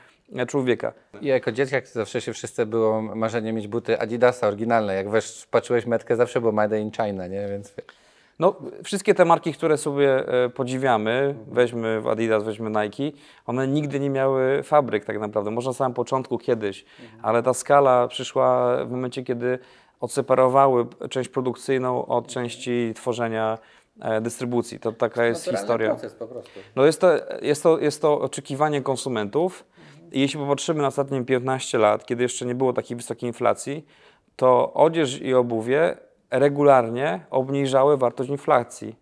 człowieka. Ja jako jak zawsze się wszyscy było marzenie mieć buty Adidasa oryginalne. Jak wiesz, patrzyłeś metkę, zawsze było Made in China, nie? Więc... No, wszystkie te marki, które sobie e, podziwiamy, weźmy Adidas, weźmy Nike, one nigdy nie miały fabryk tak naprawdę. Może na samym początku kiedyś, mhm. ale ta skala przyszła w momencie, kiedy odseparowały część produkcyjną od części tworzenia e, dystrybucji. To taka jest historia. Proces po prostu. No jest, to, jest, to, jest to oczekiwanie konsumentów. I jeśli popatrzymy na ostatnie 15 lat, kiedy jeszcze nie było takiej wysokiej inflacji, to odzież i obuwie regularnie obniżały wartość inflacji.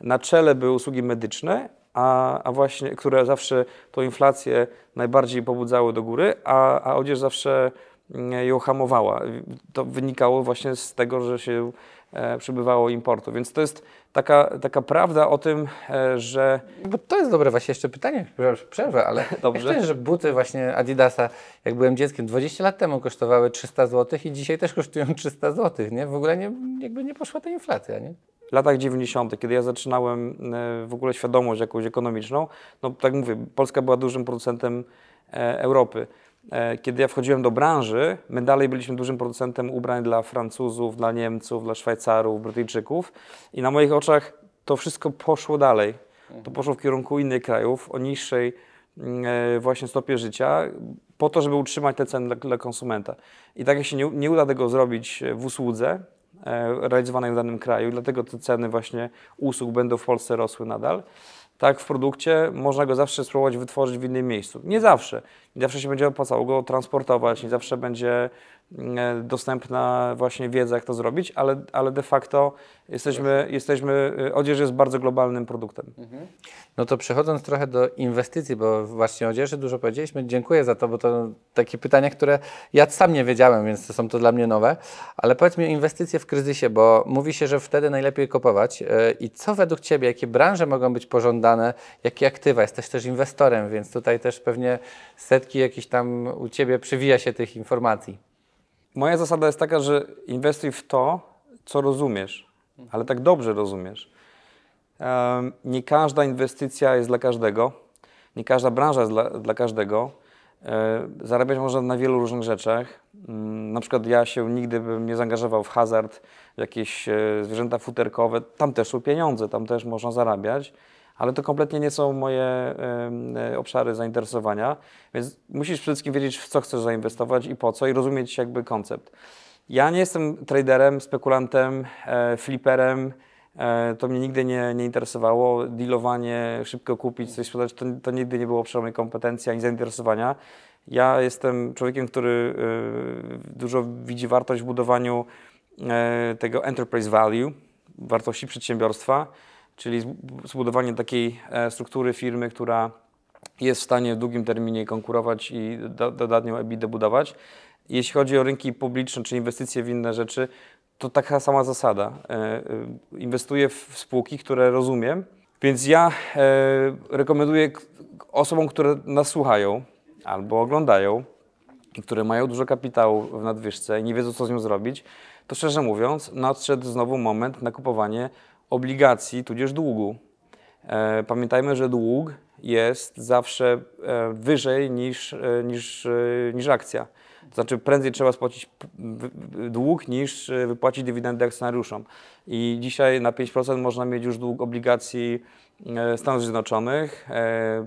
Na czele były usługi medyczne, a, a właśnie, które zawsze tą inflację najbardziej pobudzały do góry, a, a odzież zawsze E, ją hamowała. To wynikało właśnie z tego, że się e, przybywało importu. Więc to jest taka, taka prawda o tym, e, że... Bo to jest dobre właśnie jeszcze pytanie, przerwę, ale Dobrze. Ja że buty właśnie Adidasa, jak byłem dzieckiem, 20 lat temu kosztowały 300 zł i dzisiaj też kosztują 300 zł, nie? W ogóle nie, jakby nie poszła ta inflacja, nie? W latach 90., kiedy ja zaczynałem w ogóle świadomość jakąś ekonomiczną, no tak mówię, Polska była dużym producentem Europy. E, kiedy ja wchodziłem do branży, my dalej byliśmy dużym producentem ubrań dla Francuzów, dla Niemców, dla Szwajcarów, Brytyjczyków i na moich oczach to wszystko poszło dalej. To mhm. poszło w kierunku innych krajów o niższej mm, e, właśnie stopie życia po to, żeby utrzymać te ceny dla, dla konsumenta. I tak jak się nie, nie uda tego zrobić e, w usłudze, realizowanej w danym kraju, dlatego te ceny właśnie usług będą w Polsce rosły nadal tak w produkcie można go zawsze spróbować wytworzyć w innym miejscu. Nie zawsze. Nie zawsze się będzie opłacało go transportować, nie zawsze będzie E, dostępna właśnie wiedza, jak to zrobić, ale, ale de facto jesteśmy, jesteśmy, e, odzież jest bardzo globalnym produktem. Mhm. No to przechodząc trochę do inwestycji, bo właśnie odzieży dużo powiedzieliśmy, dziękuję za to, bo to takie pytania, które ja sam nie wiedziałem, więc są to dla mnie nowe, ale powiedz mi inwestycje w kryzysie, bo mówi się, że wtedy najlepiej kupować e, i co według Ciebie, jakie branże mogą być pożądane, jakie aktywa, jesteś też inwestorem, więc tutaj też pewnie setki jakichś tam u Ciebie przywija się tych informacji moja zasada jest taka, że inwestuj w to, co rozumiesz, ale tak dobrze rozumiesz. Nie każda inwestycja jest dla każdego, nie każda branża jest dla, dla każdego. E, zarabiać można na wielu różnych rzeczach. Mm, na przykład ja się nigdy bym nie zaangażował w hazard, w jakieś e, zwierzęta futerkowe. Tam też są pieniądze, tam też można zarabiać ale to kompletnie nie są moje e, obszary zainteresowania, więc musisz przede wszystkim wiedzieć, w co chcesz zainwestować i po co i rozumieć jakby koncept. Ja nie jestem traderem, spekulantem, e, fliperem, e, to mnie nigdy nie, nie interesowało. Dealowanie, szybko kupić, coś sprzedać, to, to nigdy nie było obszarem mojej kompetencji ani zainteresowania. Ja jestem człowiekiem, który dużo widzi wartość w budowaniu tego enterprise value, wartości przedsiębiorstwa czyli zbudowanie takiej e, struktury firmy, która jest w stanie w długim terminie konkurować i dodatnią EBITDA budować. Jeśli chodzi o rynki publiczne czy inwestycje w inne rzeczy, to taka sama zasada. E, e, inwestuję w spółki, które rozumiem, więc ja rekomenduję osobom, które nas słuchają albo oglądają i które mają dużo kapitału w nadwyżce i nie wiedzą, co z nią zrobić, to szczerze mówiąc, nadszedł znowu moment na kupowanie obligacji tudzież długu. E, pamiętajmy, że dług jest zawsze e, wyżej niż, e, niż, niż akcja. To znaczy prędzej trzeba spłacić dług niż wypłacić dywidendy akcjonariuszom. I dzisiaj na 5% można mieć już dług obligacji Stanów Zjednoczonych.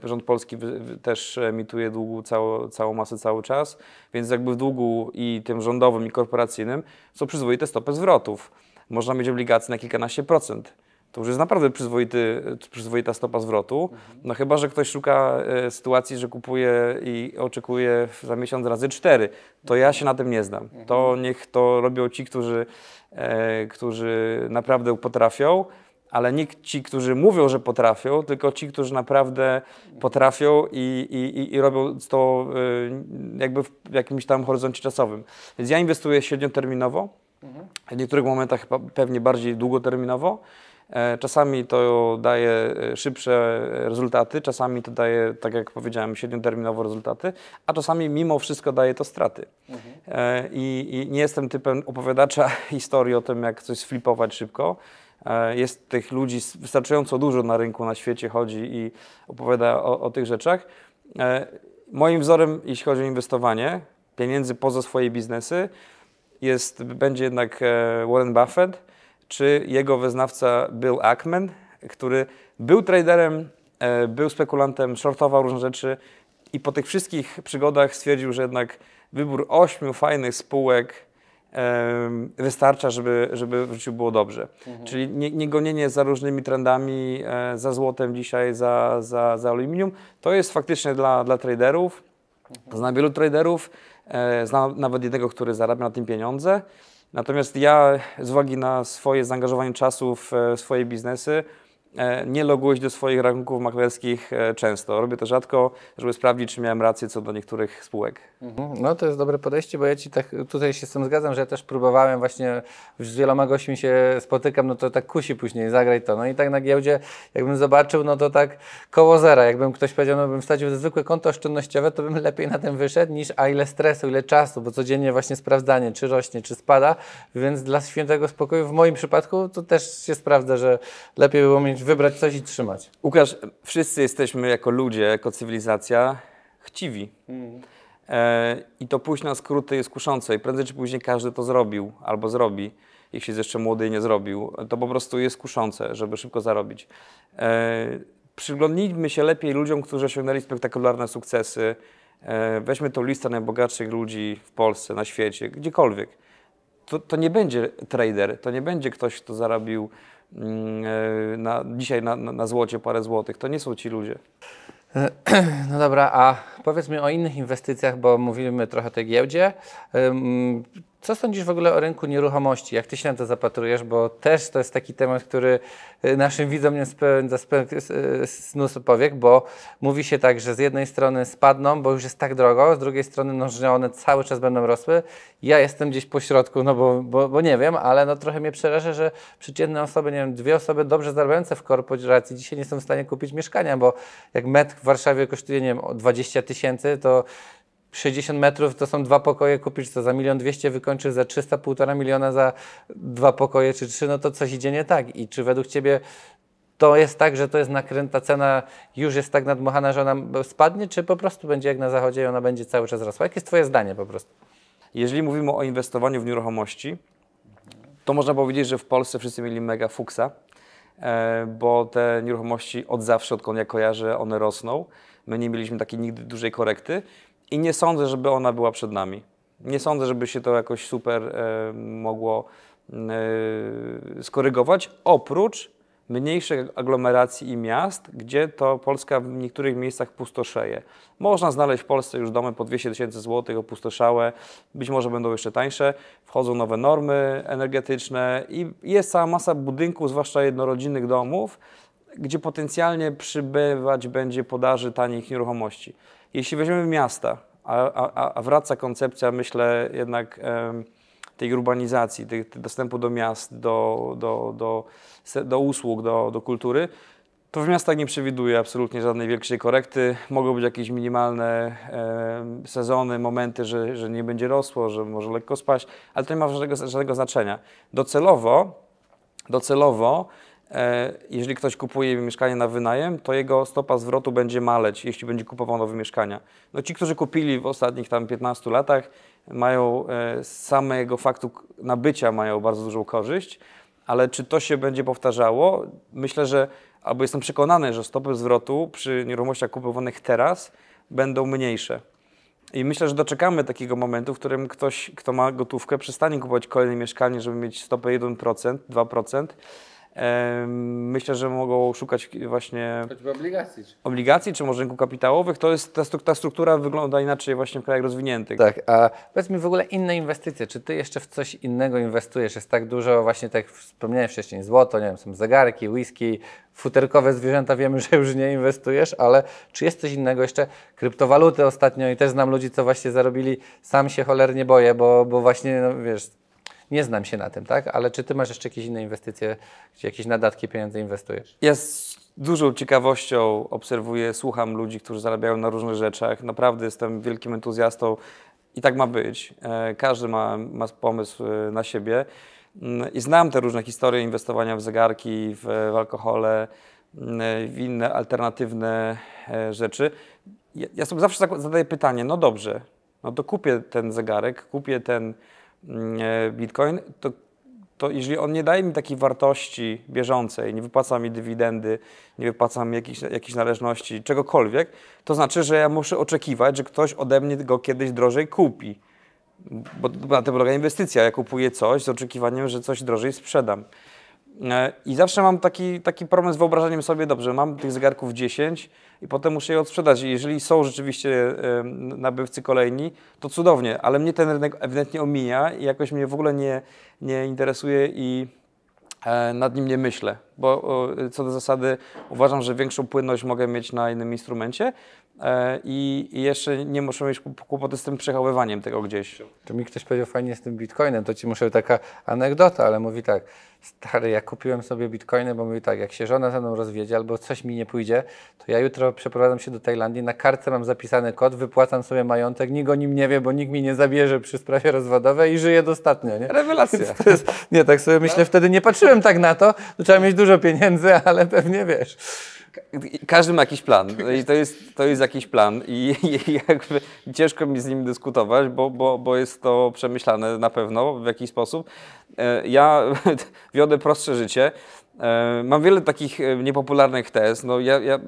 Rząd polski też emituje długu całą całą masę cały czas, więc jakby w długu i tym rządowym i korporacyjnym są przyzwoite stopy zwrotów można mieć obligacje na kilkanaście procent. To już jest naprawdę przyzwoity, przyzwoita stopa zwrotu. No chyba, że ktoś szuka e, sytuacji, że kupuje i oczekuje za miesiąc razy cztery. To ja się na tym nie znam. To mhm. niech to robią ci, którzy, e, którzy naprawdę potrafią ale nie ci, którzy mówią, że potrafią, tylko ci, którzy naprawdę potrafią i, i, i robią to e, jakby w jakimś tam horyzoncie czasowym. Więc ja inwestuję średnioterminowo, Mhm. W niektórych momentach pewnie bardziej długoterminowo. E, czasami to daje e, szybsze e, rezultaty, czasami to daje, tak jak powiedziałem, średnioterminowo rezultaty, a czasami mimo wszystko daje to straty. Mhm. I, I, nie jestem typem opowiadacza historii o tym, jak coś flipować szybko. Jest tych ludzi wystarczająco dużo na rynku, na świecie chodzi i opowiada o, o tych rzeczach. Moim wzorem, jeśli chodzi o inwestowanie pieniędzy poza swoje biznesy, jest, będzie jednak e, Warren Buffett, czy jego wyznawca Bill Ackman, który był traderem, e, był spekulantem, shortował różne rzeczy i po tych wszystkich przygodach stwierdził, że jednak wybór ośmiu fajnych spółek wystarcza, żeby, żeby w życiu było dobrze. Mhm. Czyli nie, nie, gonienie za różnymi trendami, e, za złotem dzisiaj, za, za, za aluminium, to jest faktycznie dla, dla traderów, mhm. zna wielu traderów, E, Znam nawet jednego, który zarabia na tym pieniądze. Natomiast ja z uwagi na swoje zaangażowanie czasu w e, swoje biznesy, E, nie loguję się do swoich rachunków maklerskich e, często. Robię to rzadko, żeby sprawdzić, czy miałem rację co do niektórych spółek. Mhm. No to jest dobre podejście, bo ja ci tak tutaj się z tym zgadzam, że ja też próbowałem właśnie z wieloma gośćmi się spotykam, no to tak kusi później, zagraj to. No i tak na giełdzie, jakbym zobaczył, no to tak koło zera. Jakbym ktoś powiedział, no bym wstawił zwykłe konto oszczędnościowe, to bym lepiej na tym wyszedł niż a ile stresu, ile czasu, bo codziennie właśnie sprawdzanie, czy rośnie, czy spada, więc dla świętego spokoju w moim przypadku to też się sprawdza, że lepiej było mieć wybrać coś i trzymać. Łukasz, wszyscy jesteśmy jako ludzie, jako cywilizacja chciwi. Mm. E, I to pójść na skróty jest kuszące i prędzej czy później każdy to zrobił albo zrobi, jeśli jest jeszcze młody i nie zrobił. To po prostu jest kuszące, żeby szybko zarobić. E, przyglądnijmy się lepiej ludziom, którzy osiągnęli spektakularne sukcesy. E, weźmy tą listę najbogatszych ludzi w Polsce, na świecie, gdziekolwiek. To, to nie będzie trader, to nie będzie ktoś, kto zarobił Mm, e, na, dzisiaj na, na złocie parę złotych. To nie są ci ludzie. No dobra, a powiedz mi o innych inwestycjach, bo mówimy trochę o tej giełdzie. Co sądzisz w ogóle o rynku nieruchomości? Jak ty się na to zapatrujesz? Bo też to jest taki temat, który y, naszym widzom nie spędza y, snu powiek, bo mówi się tak, że z jednej strony spadną, bo już jest tak drogo, z drugiej strony no, że one cały czas będą rosły. Ja jestem gdzieś po środku, no bo, bo, bo nie wiem, ale no, trochę mnie przeraża, że przeciętne osoby, nie wiem, dwie osoby dobrze zarabiające w korporacji dzisiaj nie są w stanie kupić mieszkania, bo jak metr w Warszawie kosztuje, nie wiem, 20 tysięcy, to 60 metrów to są dwa pokoje, kupisz co za milion dwieście, wykończysz za 300, półtora miliona za dwa pokoje czy trzy, no to coś idzie nie tak. I czy według Ciebie to jest tak, że to jest nakręta cena, już jest tak nadmuchana, że ona spadnie, czy po prostu będzie jak na zachodzie i ona będzie cały czas rosła? Jakie jest Twoje zdanie po prostu? Jeżeli mówimy o inwestowaniu w nieruchomości, to można powiedzieć, że w Polsce wszyscy mieli mega fuksa, e, bo te nieruchomości od zawsze, odkąd ja kojarzę, one rosną. My nie mieliśmy takiej nigdy dużej korekty. I nie sądzę, żeby ona była przed nami. Nie sądzę, żeby się to jakoś super e, mogło e, skorygować, oprócz mniejszych aglomeracji i miast, gdzie to Polska w niektórych miejscach pustoszeje. Można znaleźć w Polsce już domy po 200 tysięcy złotych opustoszałe, być może będą jeszcze tańsze, wchodzą nowe normy energetyczne i jest cała masa budynków, zwłaszcza jednorodzinnych domów, gdzie potencjalnie przybywać będzie podaży tanich nieruchomości. Jeśli weźmiemy miasta, a, a, a wraca koncepcja, myślę, jednak tej urbanizacji, tej, tej dostępu do miast, do, do, do, do usług, do, do kultury, to w miastach nie przewiduje absolutnie żadnej większej korekty. Mogą być jakieś minimalne e, sezony, momenty, że, że nie będzie rosło, że może lekko spaść, ale to nie ma żadnego, żadnego znaczenia. Docelowo, docelowo E, jeżeli ktoś kupuje mieszkanie na wynajem, to jego stopa zwrotu będzie maleć, jeśli będzie kupował nowe mieszkania. No, ci, którzy kupili w ostatnich tam 15 latach, mają e, z samego faktu nabycia mają bardzo dużą korzyść, ale czy to się będzie powtarzało? Myślę, że albo jestem przekonany, że stopy zwrotu przy nieruchomościach kupowanych teraz będą mniejsze. I myślę, że doczekamy takiego momentu, w którym ktoś, kto ma gotówkę, przestanie kupować kolejne mieszkanie, żeby mieć stopę 1%, 2%, Myślę, że mogą szukać właśnie obligacji. obligacji czy może rynku kapitałowych. To jest, ta, ta struktura wygląda inaczej właśnie w krajach rozwiniętych. Tak, a powiedz mi w ogóle inne inwestycje. Czy ty jeszcze w coś innego inwestujesz? Jest tak dużo właśnie, tak jak wspomniałem wcześniej, złoto, nie wiem, są zegarki, whisky, futerkowe zwierzęta wiemy, że już nie inwestujesz, ale czy jest coś innego jeszcze? Kryptowaluty ostatnio i też znam ludzi, co właśnie zarobili. Sam się cholernie boję, bo, bo właśnie, no, wiesz, nie znam się na tym, tak? Ale czy ty masz jeszcze jakieś inne inwestycje, gdzie jakieś nadatki, pieniądze inwestujesz? Ja z dużą ciekawością obserwuję, słucham ludzi, którzy zarabiają na różnych rzeczach. Naprawdę jestem wielkim entuzjastą i tak ma być. E, każdy ma, ma pomysł e, na siebie. Mm, I znam te różne historie inwestowania w zegarki, w, w alkohole, mm, w inne alternatywne e, rzeczy. Ja, ja sobie zawsze zadaję pytanie, no dobrze, no to kupię ten zegarek, kupię ten Mm, e, Bitcoin, to, to jeżeli on nie daje mi takiej wartości bieżącej, nie wypłaca mi dywidendy, nie wypłaca mi jakichś, jakichś należności, czegokolwiek, to znaczy, że ja muszę oczekiwać, że ktoś ode mnie go kiedyś drożej kupi. Bo na tym polega inwestycja. Ja kupuję coś z oczekiwaniem, że coś drożej sprzedam. E, I zawsze mam taki, taki problem z wyobrażeniem sobie, dobrze, mam tych zegarków 10, i potem muszę je odsprzedać. I jeżeli są rzeczywiście nabywcy kolejni, to cudownie, ale mnie ten rynek ewidentnie omija i jakoś mnie w ogóle nie, nie interesuje i e, nad nim nie myślę, bo co do zasady uważam, że większą płynność mogę mieć na innym instrumencie, E, i jeszcze nie muszę mieć kłopoty z tym przechowywaniem tego gdzieś. To mi ktoś powiedział fajnie z tym bitcoinem, to ci muszę taka anegdota, ale mówi tak, stary, ja kupiłem sobie bitcoiny, bo mówi tak, jak się żona ze mną rozwiedzie albo coś mi nie pójdzie, to ja jutro przeprowadzam się do Tajlandii, na kartce mam zapisany kod, wypłacam sobie majątek, nikt o nim nie wie, bo nikt mi nie zabierze przy sprawie rozwodowej i żyję dostatnio, nie? Rewelacja. Jest, nie, tak sobie myślę, no? wtedy nie patrzyłem tak na to, to trzeba mieć dużo pieniędzy, ale pewnie wiesz. Każdy ma jakiś plan tak. i to jest, to jest jakiś plan i, i jakby ciężko mi z nim dyskutować, bo, bo, bo jest to przemyślane na pewno w jakiś sposób. E, ja wiodę prostsze życie. E, mam wiele takich e, niepopularnych tez. No ja, ja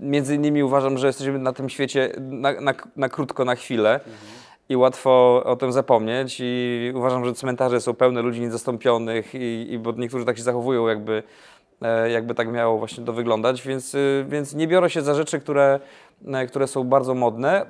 między innymi uważam, że jesteśmy na tym świecie na, na, na krótko, na chwilę. Mhm. i łatwo o tym zapomnieć. I uważam, że cmentarze są pełne ludzi niezastąpionych, i, i bo niektórzy tak się zachowują, jakby E, jakby tak miało właśnie to wyglądać, więc, y, więc nie biorę się za rzeczy, które, e, które są bardzo modne.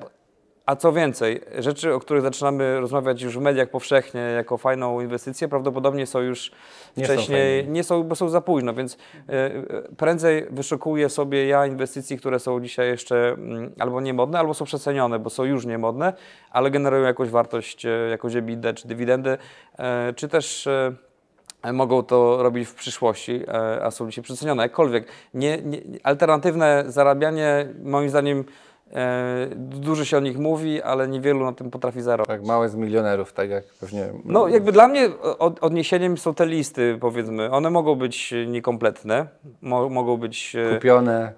A co więcej, rzeczy, o których zaczynamy rozmawiać już w mediach powszechnie jako fajną inwestycję, prawdopodobnie są już nie wcześniej, są nie są, bo są za późno, więc e, prędzej wyszukuję sobie ja inwestycji, które są dzisiaj jeszcze mm, albo niemodne, albo są przecenione, bo są już niemodne, ale generują jakąś wartość, jakąś EBITDA czy dywidendę, czy też E, mogą to robić w przyszłości, a są dzisiaj przecenione. Jakkolwiek nie, nie, alternatywne zarabianie, moim zdaniem, e, dużo się o nich mówi, ale niewielu na tym potrafi zarobić. Tak, małe z milionerów, tak jak pewnie. No, jakby dla mnie od, odniesieniem są te listy, powiedzmy. One mogą być e, niekompletne, mo, mogą być. E, Kupione.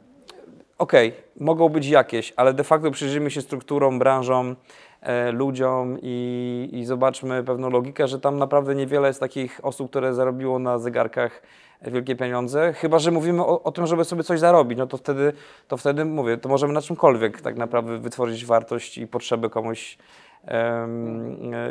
Okej, okay, mogą być jakieś, ale de facto przyjrzyjmy się strukturą, branżą E, ludziom i, i zobaczmy pewną logikę, że tam naprawdę niewiele jest takich osób, które zarobiło na zegarkach wielkie pieniądze, chyba że mówimy o, o, tym, żeby sobie coś zarobić, no to wtedy, to wtedy mówię, to możemy na czymkolwiek tak naprawdę wytworzyć wartość i potrzeby komuś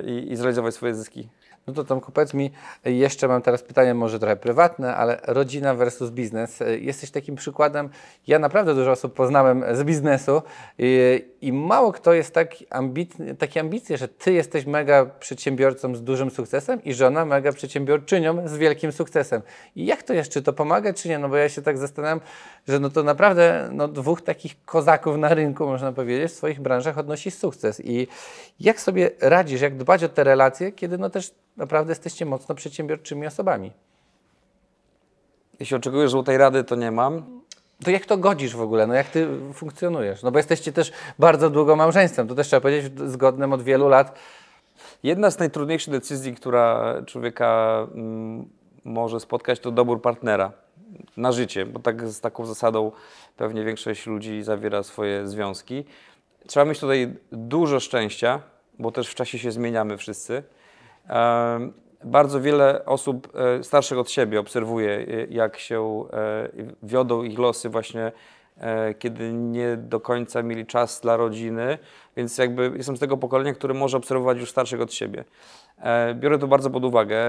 i, i zrealizować swoje zyski. No to Tomku, powiedz mi, jeszcze mam teraz pytanie może trochę prywatne, ale rodzina versus biznes. Jesteś takim przykładem, ja naprawdę dużo osób poznałem z biznesu y, i, mało kto jest tak ambitny, takie ambicje, że ty jesteś mega przedsiębiorcą z dużym sukcesem i żona mega przedsiębiorczynią z wielkim sukcesem. I jak to jest, czy to pomaga, czy nie? No bo ja się tak zastanawiam, że no to naprawdę no, dwóch takich kozaków na rynku, można powiedzieć, w swoich branżach odnosi sukces. I jak sobie radzisz, jak dbać o te relacje, kiedy no też naprawdę jesteście mocno przedsiębiorczymi osobami. Jeśli oczekujesz złotej rady, to nie mam. To jak to godzisz w ogóle? No jak ty funkcjonujesz? No bo jesteście też bardzo długo małżeństwem. To też trzeba powiedzieć, zgodnym od wielu lat. Jedna z najtrudniejszych decyzji, która człowieka mm, może spotkać, to dobór partnera na życie, bo tak z taką zasadą pewnie większość ludzi zawiera swoje związki. Trzeba mieć tutaj dużo szczęścia, bo też w czasie się zmieniamy wszyscy. Bardzo wiele osób e, starszych od siebie obserwuje, e, jak się e, wiodą ich losy właśnie kiedy nie do końca mieli czas dla rodziny, więc jakby jestem z tego pokolenia, które może obserwować już starszych od siebie. Biorę to bardzo pod uwagę,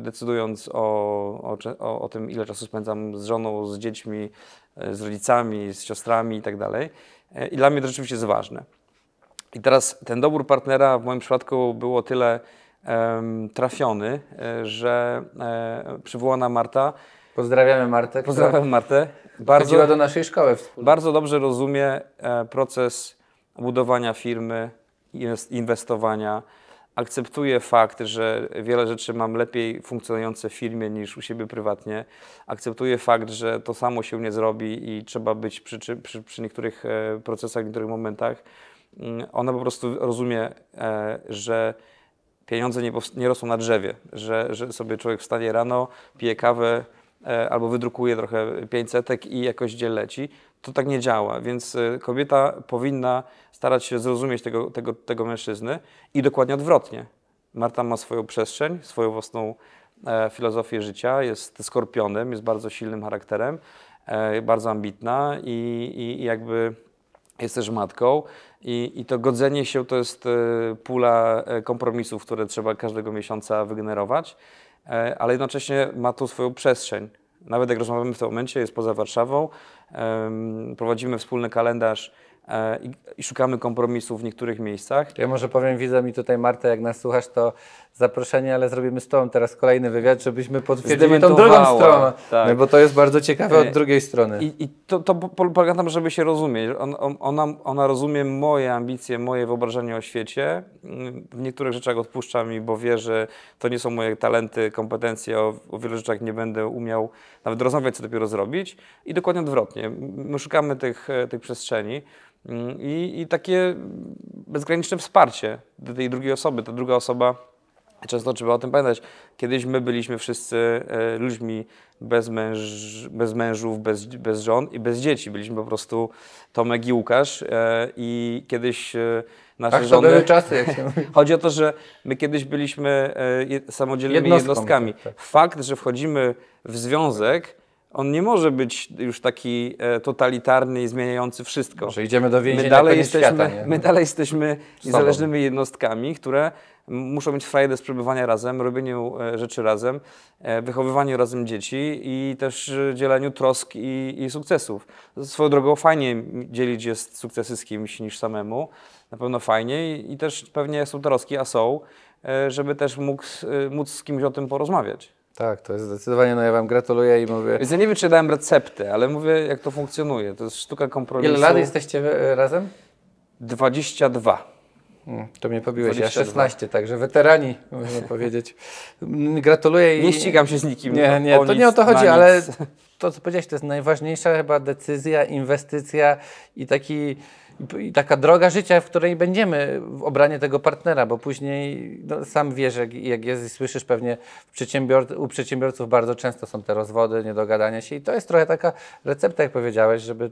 decydując o, o, o tym, ile czasu spędzam z żoną, z dziećmi, z rodzicami, z siostrami itd. Tak I dla mnie to rzeczywiście jest ważne. I teraz ten dobór partnera w moim przypadku było tyle trafiony, e, że e, przywołana Marta. Pozdrawiamy Martę. Pozdrawiam Martę. Bardzo, do naszej szkoły. Wspólnie. Bardzo dobrze rozumie e, proces budowania firmy, inwestowania. Akceptuje fakt, że wiele rzeczy mam lepiej funkcjonujące w firmie niż u siebie prywatnie. Akceptuje fakt, że to samo się nie zrobi i trzeba być przy, przy, przy niektórych procesach, w niektórych momentach. Mm, ona po prostu rozumie, że pieniądze nie, nie rosną na drzewie, że, że sobie człowiek wstanie rano, pije kawę e, albo wydrukuje trochę 500 i jakoś gdzie leci. To tak nie działa, więc e, kobieta powinna starać się zrozumieć tego, tego, tego mężczyzny i dokładnie odwrotnie. Marta ma swoją przestrzeń, swoją własną e, filozofię życia, jest skorpionem, jest bardzo silnym charakterem, e, bardzo ambitna i, i, i jakby jest też matką i, i to godzenie się to jest e, pula e, kompromisów, które trzeba każdego miesiąca wygenerować, e, ale jednocześnie ma tu swoją przestrzeń. Nawet jak rozmawiamy w tym momencie, jest poza Warszawą, prowadzimy wspólny kalendarz E, i, szukamy kompromisu w niektórych miejscach. Ja może powiem widzę mi tutaj Marta, jak nas słuchasz, to zaproszenie, ale zrobimy z Tobą teraz kolejny wywiad, żebyśmy potwierdzili tą drugą stronę, tak. no, bo to jest bardzo ciekawe e, od drugiej strony. I, i to, to polega na tym, żeby się rozumieć. On, on, ona, ona rozumie moje ambicje, moje wyobrażenie o świecie. W niektórych rzeczach odpuszcza mi, bo wie, że to nie są moje talenty, kompetencje, o, o wielu rzeczach nie będę umiał nawet rozmawiać, co dopiero zrobić. I dokładnie odwrotnie. My szukamy tych, e, tych przestrzeni. Mm, I, i takie bezgraniczne wsparcie do tej drugiej osoby. Ta druga osoba, często trzeba o tym pamiętać, kiedyś my byliśmy wszyscy e, ludźmi bez, męż, bez mężów, bez, bez żon i bez dzieci. Byliśmy po prostu Tomek i Łukasz e, i kiedyś e, nasze Ach, żony... były czasy, jak się Chodzi o to, że my kiedyś byliśmy samodzielnymi Jednostką, jednostkami. Tak, tak. Fakt, że wchodzimy w związek, on nie może być już taki e, totalitarny i zmieniający wszystko. Że idziemy do więzienia my dalej jesteśmy, świata, My dalej jesteśmy niezależnymi jednostkami, które muszą mieć frajdę z przebywania razem, robieniu e, rzeczy razem, e, wychowywaniu razem dzieci i też dzieleniu trosk i, i sukcesów. Swoją drogą fajnie dzielić jest sukcesy z kimś niż samemu, na pewno fajnie i, też pewnie są troski, a są, żeby też mógł, móc z kimś o tym porozmawiać. Tak, to jest zdecydowanie, no ja Wam gratuluję i mówię... Więc ja nie wiem, czy dałem receptę, ale mówię, jak to funkcjonuje. To jest sztuka kompromisu. Ile lat jesteście e, razem? 22. Mm, to mnie pobiłeś, 22. ja 16, także weterani, możemy powiedzieć. Mm, gratuluję. I... Nie ścigam się z nikim. Nie, no, nie, to nic, nie o to chodzi, ale to, co powiedziałeś, to jest najważniejsza chyba decyzja, inwestycja i taki i taka droga życia, w której będziemy w obranie tego partnera, bo później no, sam wiesz, jak, jak jest i słyszysz pewnie przedsiębior u przedsiębiorców bardzo często są te rozwody, niedogadania się i to jest trochę taka recepta, jak powiedziałeś, żeby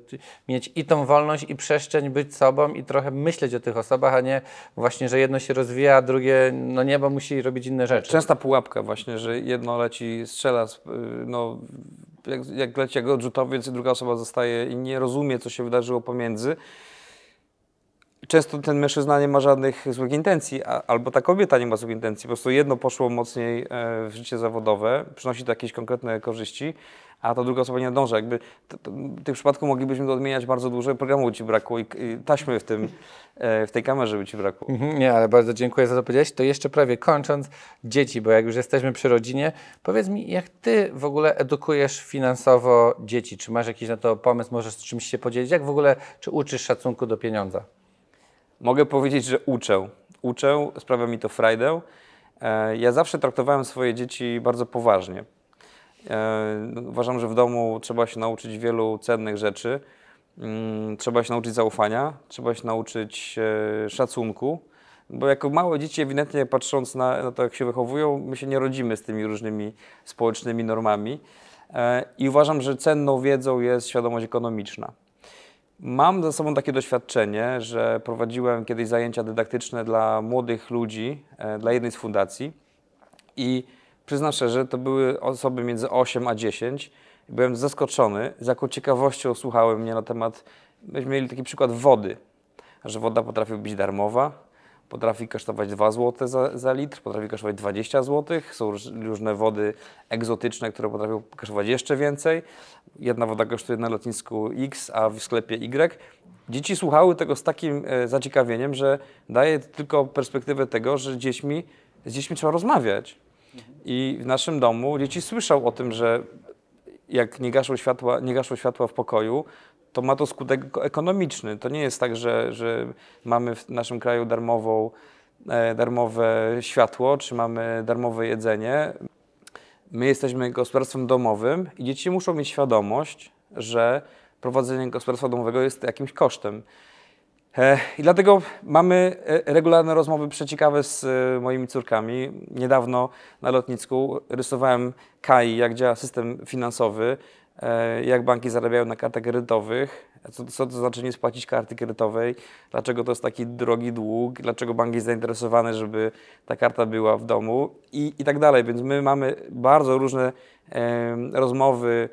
mieć i tą wolność i przestrzeń być sobą i trochę myśleć o tych osobach, a nie właśnie, że jedno się rozwija, a drugie no nie, musi robić inne rzeczy. Częsta pułapka właśnie, że jedno leci, strzela, no jak, jak leci jak odrzutowiec i druga osoba zostaje i nie rozumie, co się wydarzyło pomiędzy często ten mężczyzna nie ma żadnych złych intencji, a, albo ta kobieta nie ma złych intencji. Po prostu jedno poszło mocniej e, w życie zawodowe, przynosi to jakieś konkretne korzyści, a ta druga osoba nie dąży. Jakby to, to, moglibyśmy przypadków moglibyśmy odmieniać bardzo dużo, programu ci brakło i, i taśmy w, tym, e, w tej kamerze by ci brakło. Mhm, nie, ale bardzo dziękuję za to powiedziałeś. To jeszcze prawie kończąc, dzieci, bo jak już jesteśmy przy rodzinie, powiedz mi, jak ty w ogóle edukujesz finansowo dzieci? Czy masz jakiś na to pomysł, możesz z czymś się podzielić? Jak w ogóle, czy uczysz szacunku do pieniądza? Mogę powiedzieć, że uczę. Uczę, sprawia mi to frajdę. E, ja zawsze traktowałem swoje dzieci bardzo poważnie. E, no, uważam, że w domu trzeba się nauczyć wielu cennych rzeczy. Mm, trzeba się nauczyć zaufania, trzeba się nauczyć e, szacunku, bo jako małe dzieci, ewidentnie patrząc na to, jak się wychowują, my się nie rodzimy z tymi różnymi społecznymi normami. I uważam, że cenną wiedzą jest świadomość ekonomiczna. Mam za sobą takie doświadczenie, że prowadziłem kiedyś zajęcia dydaktyczne dla młodych ludzi, e, dla jednej z fundacji i przyznam szczerze, to były osoby między 8 a 10. Byłem zaskoczony, z jaką ciekawością słuchały mnie na temat, myśmy mieli taki przykład wody, że woda potrafi być darmowa, potrafi kosztować 2 zł za, za litr, potrafi kosztować 20 zł. Są różne wody egzotyczne, które potrafią kosztować jeszcze więcej. Jedna woda kosztuje na lotnisku X, a w sklepie Y. Dzieci słuchały tego z takim e, zaciekawieniem, że daje tylko perspektywę tego, że dziećmi, z dziećmi trzeba rozmawiać. I w naszym domu dzieci słyszał o tym, że jak nie gaszą światła, nie gaszą światła w pokoju, to ma to skutek ekonomiczny. To nie jest tak, że, że mamy w naszym kraju darmową, e, darmowe światło, czy mamy darmowe jedzenie. My jesteśmy gospodarstwem domowym i dzieci muszą mieć świadomość, że prowadzenie gospodarstwa domowego jest jakimś kosztem. E, I dlatego mamy e, regularne rozmowy przeciekawe z moimi córkami. Niedawno na lotnisku rysowałem KAI, jak działa system finansowy. E, jak banki zarabiają na kartach kredytowych, co, co to znaczy nie spłacić karty kredytowej, dlaczego to jest taki drogi dług, dlaczego bank jest zainteresowany, żeby ta karta była w domu i, i tak dalej. Więc my mamy bardzo różne e, rozmowy,